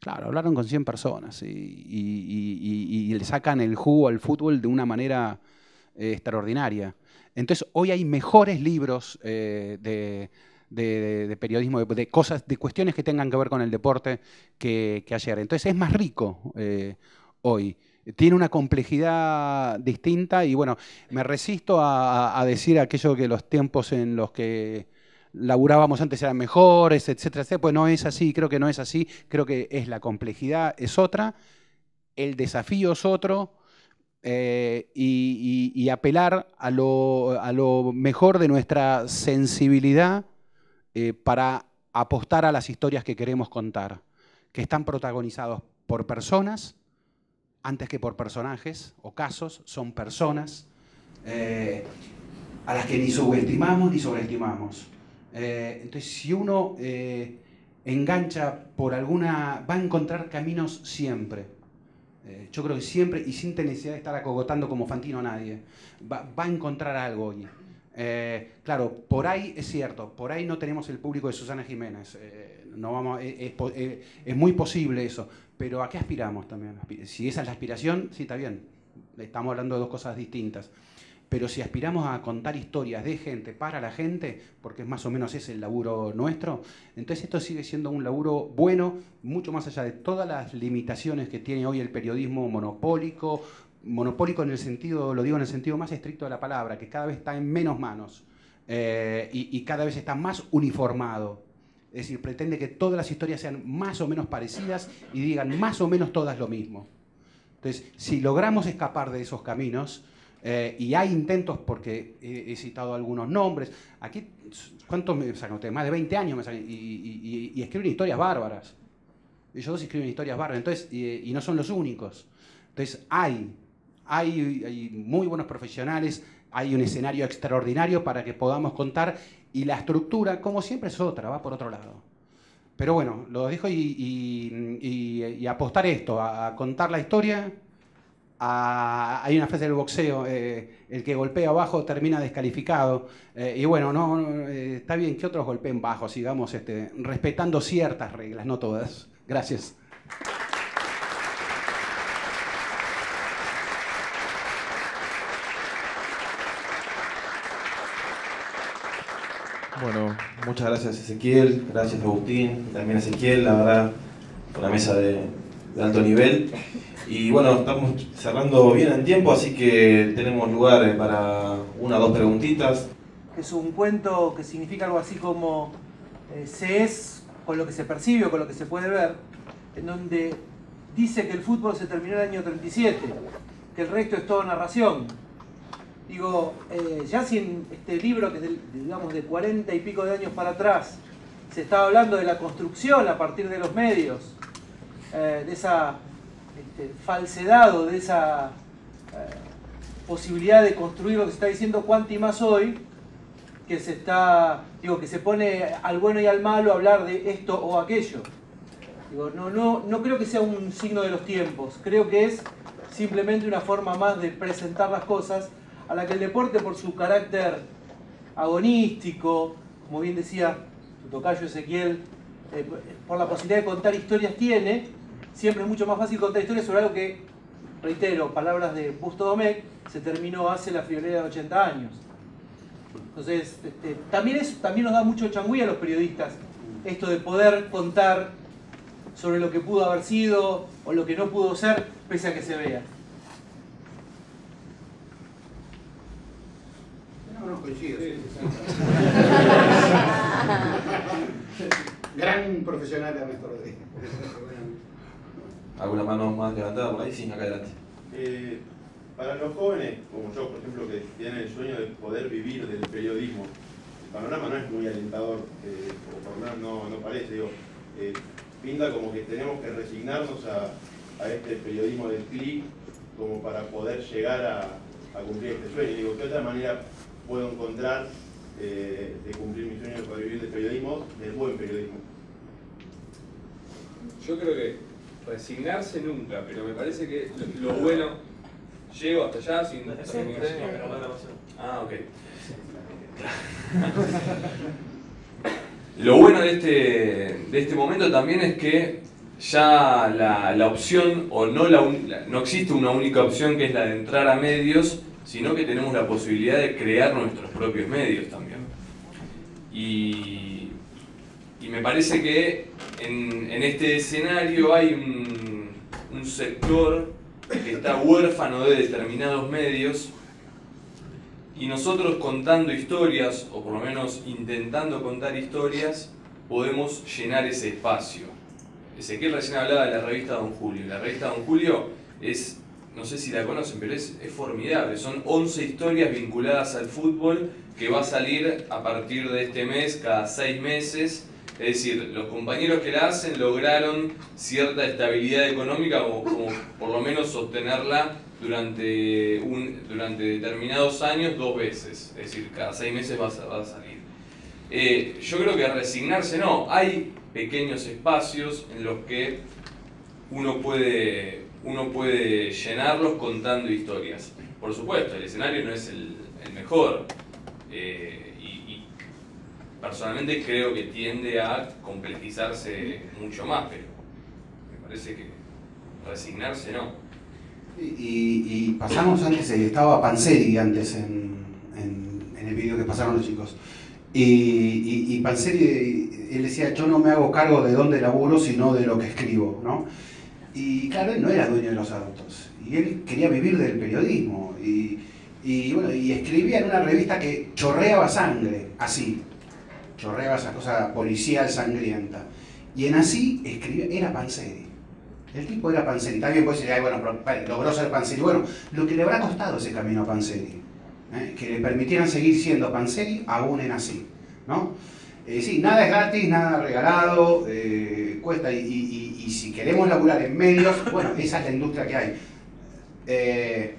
Claro, hablaron con 100 personas y le sacan el jugo al fútbol de una manera eh, extraordinaria. Entonces, hoy hay mejores libros eh, de, periodismo, de, cosas, de cuestiones que tengan que ver con el deporte que, ayer. Entonces, es más rico eh, hoy. Tiene una complejidad distinta y bueno, me resisto a, a, decir aquello que los tiempos en los que laburábamos antes eran mejores, etcétera, etcétera. Pues no es así, creo que no es así. Creo que es la complejidad, es otra, el desafío es otro eh, y, apelar a lo, mejor de nuestra sensibilidad eh, para apostar a las historias que queremos contar, que están protagonizados por personas, antes que por personajes o casos, son personas eh, a las que ni subestimamos ni sobreestimamos. entonces, si uno engancha por alguna, va a encontrar caminos siempre. Eh, yo creo que siempre, y sin necesidad de estar acogotando como Fantino a nadie, va, a encontrar algo hoy. Eh, claro, por ahí es cierto, por ahí no tenemos el público de Susana Jiménez. Eh, no vamos, es, es, muy posible eso, pero ¿a qué aspiramos también? Si esa es la aspiración, sí, está bien. Estamos hablando de dos cosas distintas pero si aspiramos a contar historias de gente para la gente, porque es más o menos ese el laburo nuestro, entonces esto sigue siendo un laburo bueno, mucho más allá de todas las limitaciones que tiene hoy el periodismo monopólico, monopólico en el sentido, lo digo en el sentido más estricto de la palabra, que cada vez está en menos manos eh, y cada vez está más uniformado. Es decir, pretende que todas las historias sean más o menos parecidas y digan más o menos todas lo mismo. Entonces, si logramos escapar de esos caminos, eh, y hay intentos, porque he, citado algunos nombres, aquí, ¿cuántos me sacan Más de 20 años me sacan, y, escriben historias bárbaras. Ellos dos escriben historias bárbaras, entonces, y, no son los únicos. Entonces, hay, hay, hay muy buenos profesionales, hay un escenario extraordinario para que podamos contar, y la estructura, como siempre, es otra, va por otro lado. Pero bueno, lo dejo y, apostar esto, a contar la historia, hay una frase del boxeo, eh, el que golpea abajo termina descalificado. Eh, y bueno, no, eh, está bien que otros golpeen bajo, sigamos este, respetando ciertas reglas, no todas. Gracias. Bueno, muchas gracias Ezequiel, gracias Agustín, también Ezequiel, la verdad, por la mesa de, de alto nivel. Y bueno, estamos cerrando bien en tiempo, así que tenemos lugar eh, para una o dos preguntitas. Es un cuento que significa algo así como eh, se es con lo que se percibe o con lo que se puede ver, en donde dice que el fútbol se terminó en el año 37, que el resto es toda narración. Digo, eh, ya si en este libro, que es digamos de 40 y pico de años para atrás, se estaba hablando de la construcción a partir de los medios, eh, de esa este, falsedad o de esa eh, posibilidad de construir lo que se está diciendo y más hoy, que se está, digo, que se pone al bueno y al malo a hablar de esto o aquello. Digo, no, no, no creo que sea un signo de los tiempos, creo que es simplemente una forma más de presentar las cosas a la que el deporte por su carácter agonístico, como bien decía tu tocayo Ezequiel, eh, por la posibilidad de contar historias tiene, siempre es mucho más fácil contar historias sobre algo que, reitero, palabras de Busto Domecq, se terminó hace la friolera de 80 años. Entonces, este, también, también nos da mucho changüí a los periodistas esto de poder contar sobre lo que pudo haber sido o lo que no pudo ser, pese a que se vea. No, *laughs* Gran profesional de Ernesto Rodríguez. *laughs* alguna mano más levantada por ahí, sí, acá adelante. Eh, para los jóvenes, como yo, por ejemplo, que tienen el sueño de poder vivir del periodismo, el panorama no es muy alentador, eh, por lo no, parece, eh, pinta como que tenemos que resignarnos a, este periodismo del clic como para poder llegar a, cumplir este sueño. digo, ¿qué otra manera puedo encontrar de cumplir mi sueño de poder vivir del periodismo, del buen periodismo? Yo creo que resignarse nunca, pero me parece que lo, bueno, llego hasta allá sin... ah, ok. *laughs* lo bueno este, de este, momento también es que ya la, la opción, o no, la, no existe una única opción que es la de entrar a medios, sino que tenemos la posibilidad de crear nuestros propios medios también. Y y me parece que en, este escenario hay un, sector que está huérfano de determinados medios y nosotros contando historias, o por lo menos intentando contar historias, podemos llenar ese espacio. Ezequiel recién hablaba de la revista Don Julio. La revista Don Julio es, no sé si la conocen, pero es, es formidable. Son 11 historias vinculadas al fútbol que va a salir a partir de este mes, cada seis meses, es decir, los compañeros que la hacen lograron cierta estabilidad económica o, por lo menos sostenerla durante, un, durante determinados años dos veces. Es decir, cada seis meses va a, va a salir. Eh, yo creo que resignarse no. Hay pequeños espacios en los que uno puede, uno puede llenarlos contando historias. Por supuesto, el escenario no es el, mejor. Eh, personalmente creo que tiende a complejizarse mucho más, pero me parece que resignarse no. Y, pasamos antes, eh, estaba Panseri antes en, el vídeo que pasaron los chicos. Y, y, Panseri, él decía, yo no me hago cargo de dónde laburo, sino de lo que escribo, ¿no? Y claro, él no era dueño de los autos, Y él quería vivir del periodismo. Y, y bueno, y escribía en una revista que chorreaba sangre, así chorreaba esa cosa policial sangrienta. Y en así escribe era Panseri. El tipo era Panseri. También puede decir, ay, bueno, logró ser Panseri. Bueno, lo que le habrá costado ese camino a Panseri, ¿eh? que le permitieran seguir siendo Panseri aún en así. ¿no? Eh, sí, nada es gratis, nada regalado, eh, cuesta. Y, y, si queremos laburar en medios, bueno, esa es la industria que hay.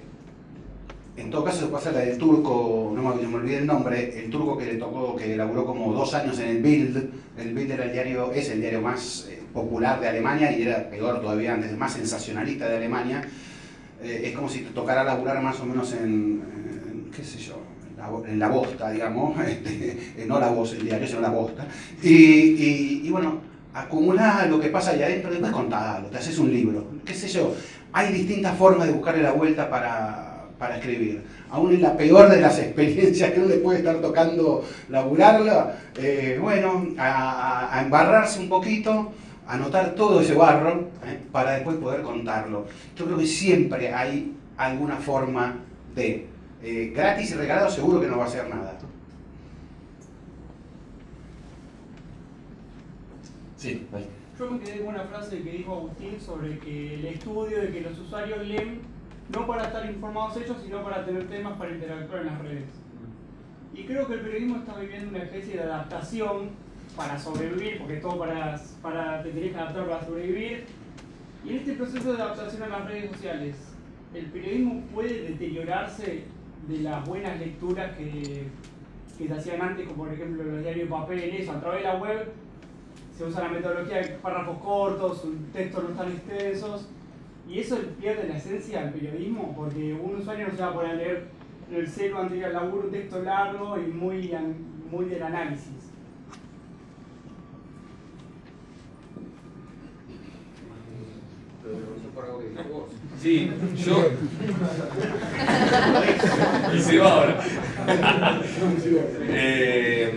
En todo caso, se hacer la del turco, no me, me, el nombre, el turco que le tocó, que laburó como dos años en el Bild. El Bild era el diario, es el diario más eh, popular de Alemania y era peor todavía antes, más sensacionalista de Alemania. Eh, es como si te tocara laburar más o menos en, qué sé yo, en la bosta, digamos, *laughs* este, eh, no la voz, el diario, sino la bosta. Y, bueno, acumula lo que pasa allá adentro, después te haces un libro, qué sé yo. Hay distintas formas de buscarle la vuelta para para escribir. Aún en la peor de las *laughs* experiencias que uno le puede estar tocando laburarla, eh, bueno, a, embarrarse un poquito, anotar todo ese barro eh, para después poder contarlo. Yo creo que siempre hay alguna forma de eh, gratis y regalado seguro que no va a ser nada. Sí, Yo me quedé con una frase que dijo Agustín sobre que el estudio de que los usuarios leen no para estar informados hechos, sino para tener temas para interactuar en las redes. Y creo que el periodismo está viviendo una especie de adaptación para sobrevivir, porque todo para, para te tenés que adaptar para sobrevivir. Y en este proceso de adaptación a las redes sociales, ¿el periodismo puede deteriorarse de las buenas lecturas que, que se hacían antes, como por ejemplo los diarios de papel, eso, a través de la web? Se usa la metodología de párrafos cortos, textos no tan extensos y eso pierde la esencia del periodismo, porque un usuario no se va a poner a leer el cero anterior al laburo un texto largo y muy, muy del análisis. Sí, yo. sí, *laughs* eh,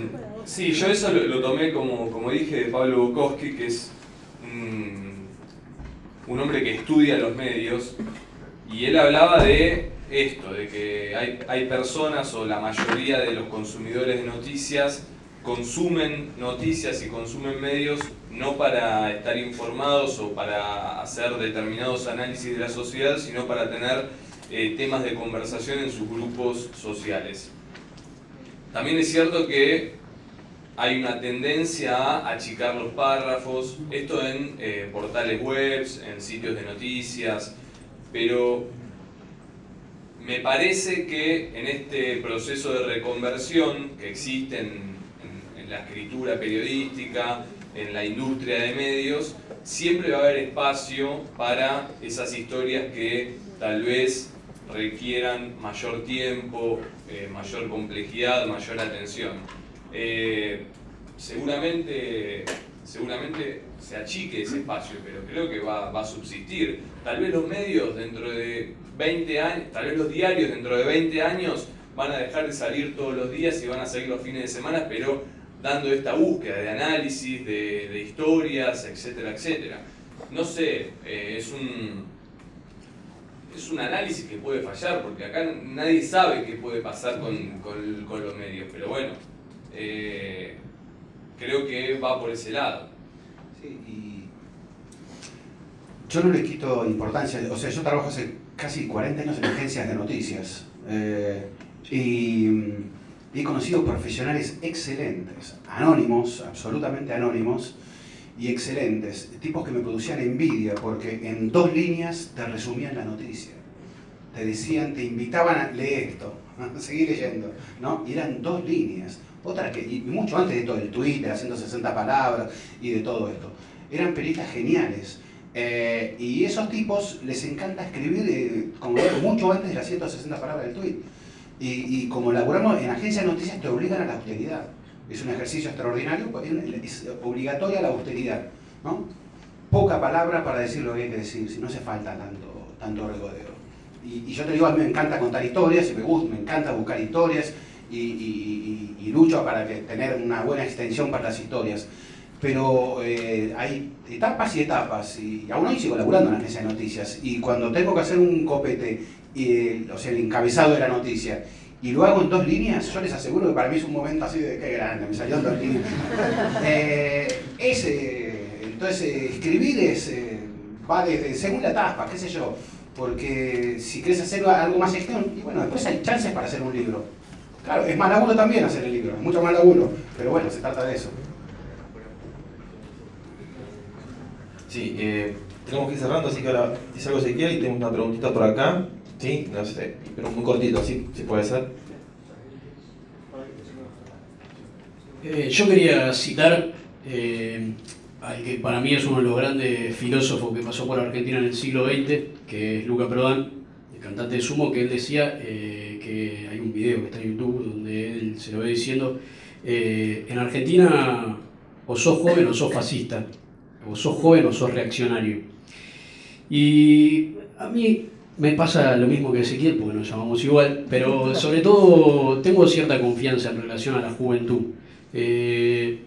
yo eso lo, tomé como, como dije de Pablo Bukowski, que es un un hombre que estudia los medios, y él hablaba de esto, de que hay, personas o la mayoría de los consumidores de noticias consumen noticias y consumen medios no para estar informados o para hacer determinados análisis de la sociedad, sino para tener eh, temas de conversación en sus grupos sociales. También es cierto que hay una tendencia a achicar los párrafos, esto en eh, portales web, en sitios de noticias, pero me parece que en este proceso de reconversión que existe en, la escritura periodística, en la industria de medios, siempre va a haber espacio para esas historias que tal vez requieran mayor tiempo, eh, mayor complejidad, mayor atención. Eh, seguramente, seguramente se achique ese espacio, pero creo que va, a subsistir. Tal vez los medios dentro de 20 años, tal vez los diarios dentro de 20 años van a dejar de salir todos los días y van a salir los fines de semana, pero dando esta búsqueda de análisis, de, historias, etcétera, etcétera. No sé, eh, es un es un análisis que puede fallar, porque acá nadie sabe qué puede pasar con los medios, pero bueno, eh, creo que va por ese lado. yo no les quito importancia, o sea, yo trabajo hace casi 40 años en agencias de noticias eh, y, he conocido profesionales excelentes, anónimos, absolutamente anónimos, y excelentes, tipos que me producían envidia porque en dos líneas te resumían la noticia. Te decían, te invitaban a leer esto, *laughs* a seguir leyendo, ¿no? Y eran dos líneas otra que, y mucho antes de todo el Twitter, haciendo 160 palabras y de todo esto. Eran periodistas geniales. Eh, y esos tipos les encanta escribir, eh, como mucho antes de las 160 palabras del tweet. Y, como elaboramos en agencias de noticias, te obligan a la austeridad. Es un ejercicio extraordinario, pues, es obligatoria la austeridad. Poca palabra para decir lo que hay que decir, si no hace falta tanto, tanto regodeo. Y, yo te digo, a mí me encanta contar historias, y me gusta, me encanta buscar historias y y lucha para tener una buena extensión para las historias. Pero eh, hay etapas y etapas, y, aún hoy sigo laburando en la agencia de noticias. Y cuando tengo que hacer un copete, o sea, el encabezado de la noticia, y lo hago en dos líneas, yo les aseguro que para mí es un momento así de que grande, me salió en dos *laughs* eh, ese, entonces, eh, escribir es, va desde segunda etapa, qué sé yo, porque si quieres hacer algo más extenso y bueno, después hay chances para hacer un libro. Claro, es más laburo también hacer el libro, es mucho más laburo, pero bueno, se trata de eso. Sí, eh, tenemos que ir cerrando, así que ahora si algo se quiere y tengo una preguntita por acá. Sí, no sé, pero muy cortito, sí, puede ser. Eh, yo quería citar eh, al que para mí es uno de los grandes filósofos que pasó por Argentina en el siglo XX, que es Luca Prodan, el cantante de Sumo, que él decía que que está en YouTube, donde él se lo ve diciendo, eh, en Argentina o sos joven o sos fascista, o sos joven o sos reaccionario. Y a mí me pasa lo mismo que Ezequiel, porque nos llamamos igual, pero sobre todo tengo cierta confianza en relación a la juventud. Eh,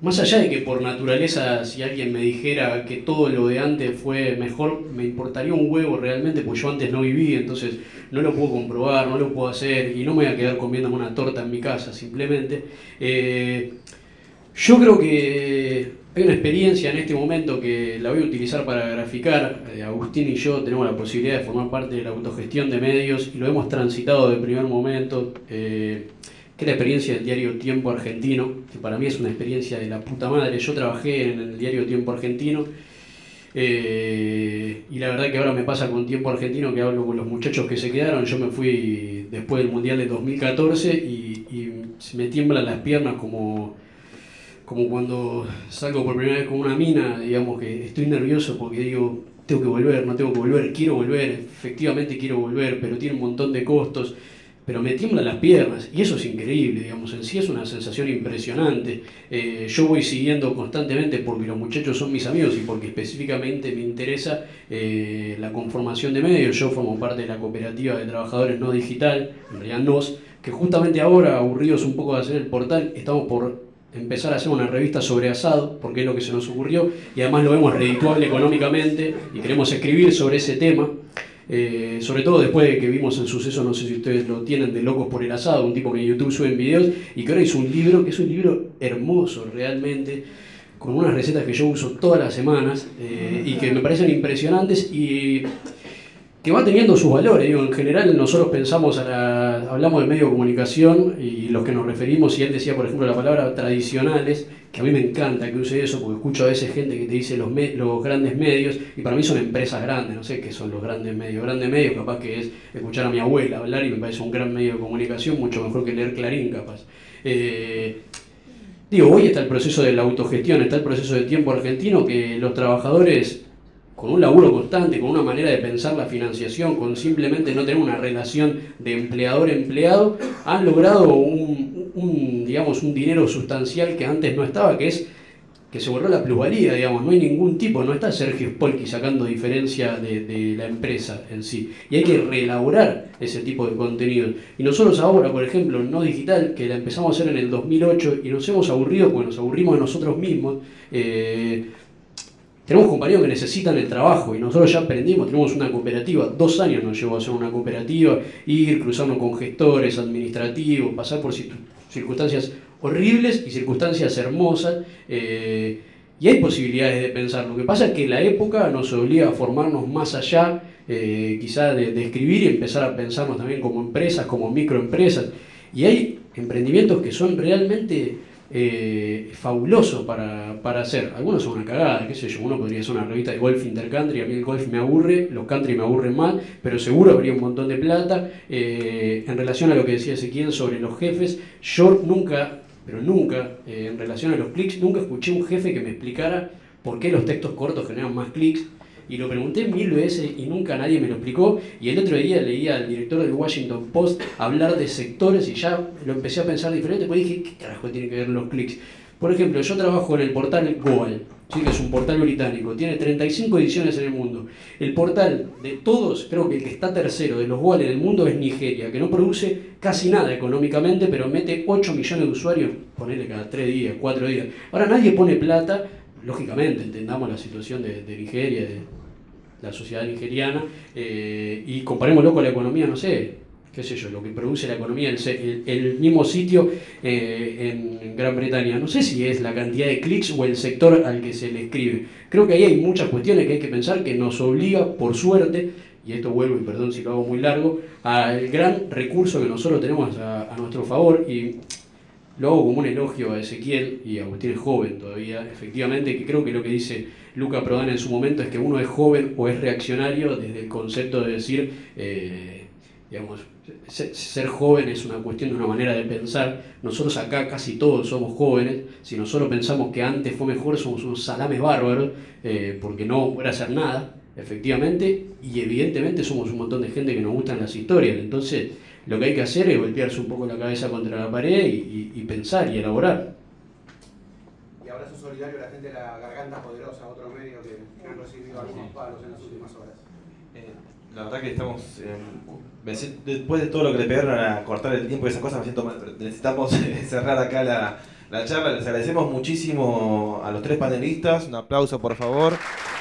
más allá de que por naturaleza, si alguien me dijera que todo lo de antes fue mejor, me importaría un huevo realmente, porque yo antes no viví, entonces no lo puedo comprobar, no lo puedo hacer y no me voy a quedar comiéndome una torta en mi casa, simplemente. Eh, yo creo que hay una experiencia en este momento que la voy a utilizar para graficar. Eh, Agustín y yo tenemos la posibilidad de formar parte de la autogestión de medios y lo hemos transitado de primer momento. Eh, que la experiencia del diario Tiempo Argentino, que para mí es una experiencia de la puta madre. Yo trabajé en el diario Tiempo Argentino eh, y la verdad que ahora me pasa con Tiempo Argentino que hablo con los muchachos que se quedaron. Yo me fui después del Mundial de 2014 y, me tiemblan las piernas como, como cuando salgo por primera vez con una mina, digamos que estoy nervioso porque digo, tengo que volver, no tengo que volver, quiero volver, efectivamente quiero volver, pero tiene un montón de costos pero me tiemblan las piernas y eso es increíble, digamos, en sí es una sensación impresionante. Eh, yo voy siguiendo constantemente porque los muchachos son mis amigos y porque específicamente me interesa eh, la conformación de medios. Yo formo parte de la cooperativa de trabajadores no digital, en realidad que justamente ahora, aburridos un poco de hacer el portal, estamos por empezar a hacer una revista sobre asado, porque es lo que se nos ocurrió, y además lo vemos redituable económicamente y queremos escribir sobre ese tema. Eh, sobre todo después de que vimos el suceso, no sé si ustedes lo tienen, de Locos por el Asado, un tipo que en YouTube sube videos y que ahora hizo un libro, que es un libro hermoso realmente, con unas recetas que yo uso todas las semanas eh, y que me parecen impresionantes y que va teniendo sus valores. en general nosotros pensamos a la hablamos de medio de comunicación y los que nos referimos, y él decía, por ejemplo, la palabra tradicionales, que a mí me encanta que use eso, porque escucho a veces gente que te dice los, los grandes medios, y para mí son empresas grandes, no sé qué son los grandes medios. Grandes medios capaz que es escuchar a mi abuela hablar y me parece un gran medio de comunicación, mucho mejor que leer Clarín capaz. Eh, digo, hoy está el proceso de la autogestión, está el proceso de tiempo argentino que los trabajadores con un laburo constante, con una manera de pensar la financiación, con simplemente no tener una relación de empleador-empleado, han logrado un, digamos, un dinero sustancial que antes no estaba, que es que se borró la plusvalía, digamos, no hay ningún tipo, no está Sergio Spolky sacando diferencia de, la empresa en sí. Y hay que reelaborar ese tipo de contenido. Y nosotros ahora, por ejemplo, No Digital, que la empezamos a hacer en el 2008 y nos hemos aburrido, pues nos aburrimos nosotros mismos, eh, tenemos compañeros que necesitan el trabajo y nosotros ya aprendimos, tenemos una cooperativa, dos años nos llevó a hacer una cooperativa, ir, cruzando con gestores, administrativos, pasar por circunstancias horribles y circunstancias hermosas. Eh, y hay posibilidades de pensar. Lo que pasa es que la época nos obliga a formarnos más allá, eh, quizás de, de, escribir y empezar a pensarnos también como empresas, como microempresas. Y hay emprendimientos que son realmente eh, fabuloso para, hacer. Algunos son una cagada, qué sé yo, uno podría hacer una revista de golf intercountry, a mí el golf me aburre, los country me aburren mal, pero seguro habría un montón de plata. Eh, en relación a lo que decía Ezequiel sobre los jefes, yo nunca, pero nunca, eh, en relación a los clics, nunca escuché un jefe que me explicara por qué los textos cortos generan más clics y lo pregunté mil veces y nunca nadie me lo explicó. Y el otro día leía al director del Washington Post hablar de sectores y ya lo empecé a pensar diferente, pues dije, ¿qué carajo tiene que ver los clics? Por ejemplo, yo trabajo en el portal Goal, ¿sí? que es un portal británico, tiene 35 ediciones en el mundo. El portal de todos, creo que el que está tercero de los Goal en el mundo es Nigeria, que no produce casi nada económicamente, pero mete 8 millones de usuarios, ponele cada 3 días, 4 días. Ahora nadie pone plata, lógicamente, entendamos la situación de, de Nigeria, de, la sociedad nigeriana, eh, y comparémoslo con la economía, no sé, qué sé yo, lo que produce la economía, el, el mismo sitio eh, en Gran Bretaña. No sé si es la cantidad de clics o el sector al que se le escribe. Creo que ahí hay muchas cuestiones que hay que pensar que nos obliga, por suerte, y esto vuelvo y perdón si lo hago muy largo, al gran recurso que nosotros tenemos a, nuestro favor y lo hago como un elogio a Ezequiel y a Agustín Joven todavía, efectivamente, que creo que lo que dice Luca Prodan en su momento es que uno es joven o es reaccionario desde el concepto de decir, eh, digamos, ser joven es una cuestión de una manera de pensar. Nosotros acá casi todos somos jóvenes. Si nosotros pensamos que antes fue mejor, somos unos salames bárbaros, eh, porque no voy a hacer nada, efectivamente. Y evidentemente somos un montón de gente que nos gustan las historias. Entonces, lo que hay que hacer es golpearse un poco la cabeza contra la pared y, pensar y elaborar. Y abrazo solidario a la gente de la garganta la verdad que estamos. después de todo lo que le pegaron a cortar el tiempo y esas cosas, necesitamos *laughs* cerrar acá la, la charla. Les agradecemos muchísimo a los tres panelistas. Un aplauso, por favor.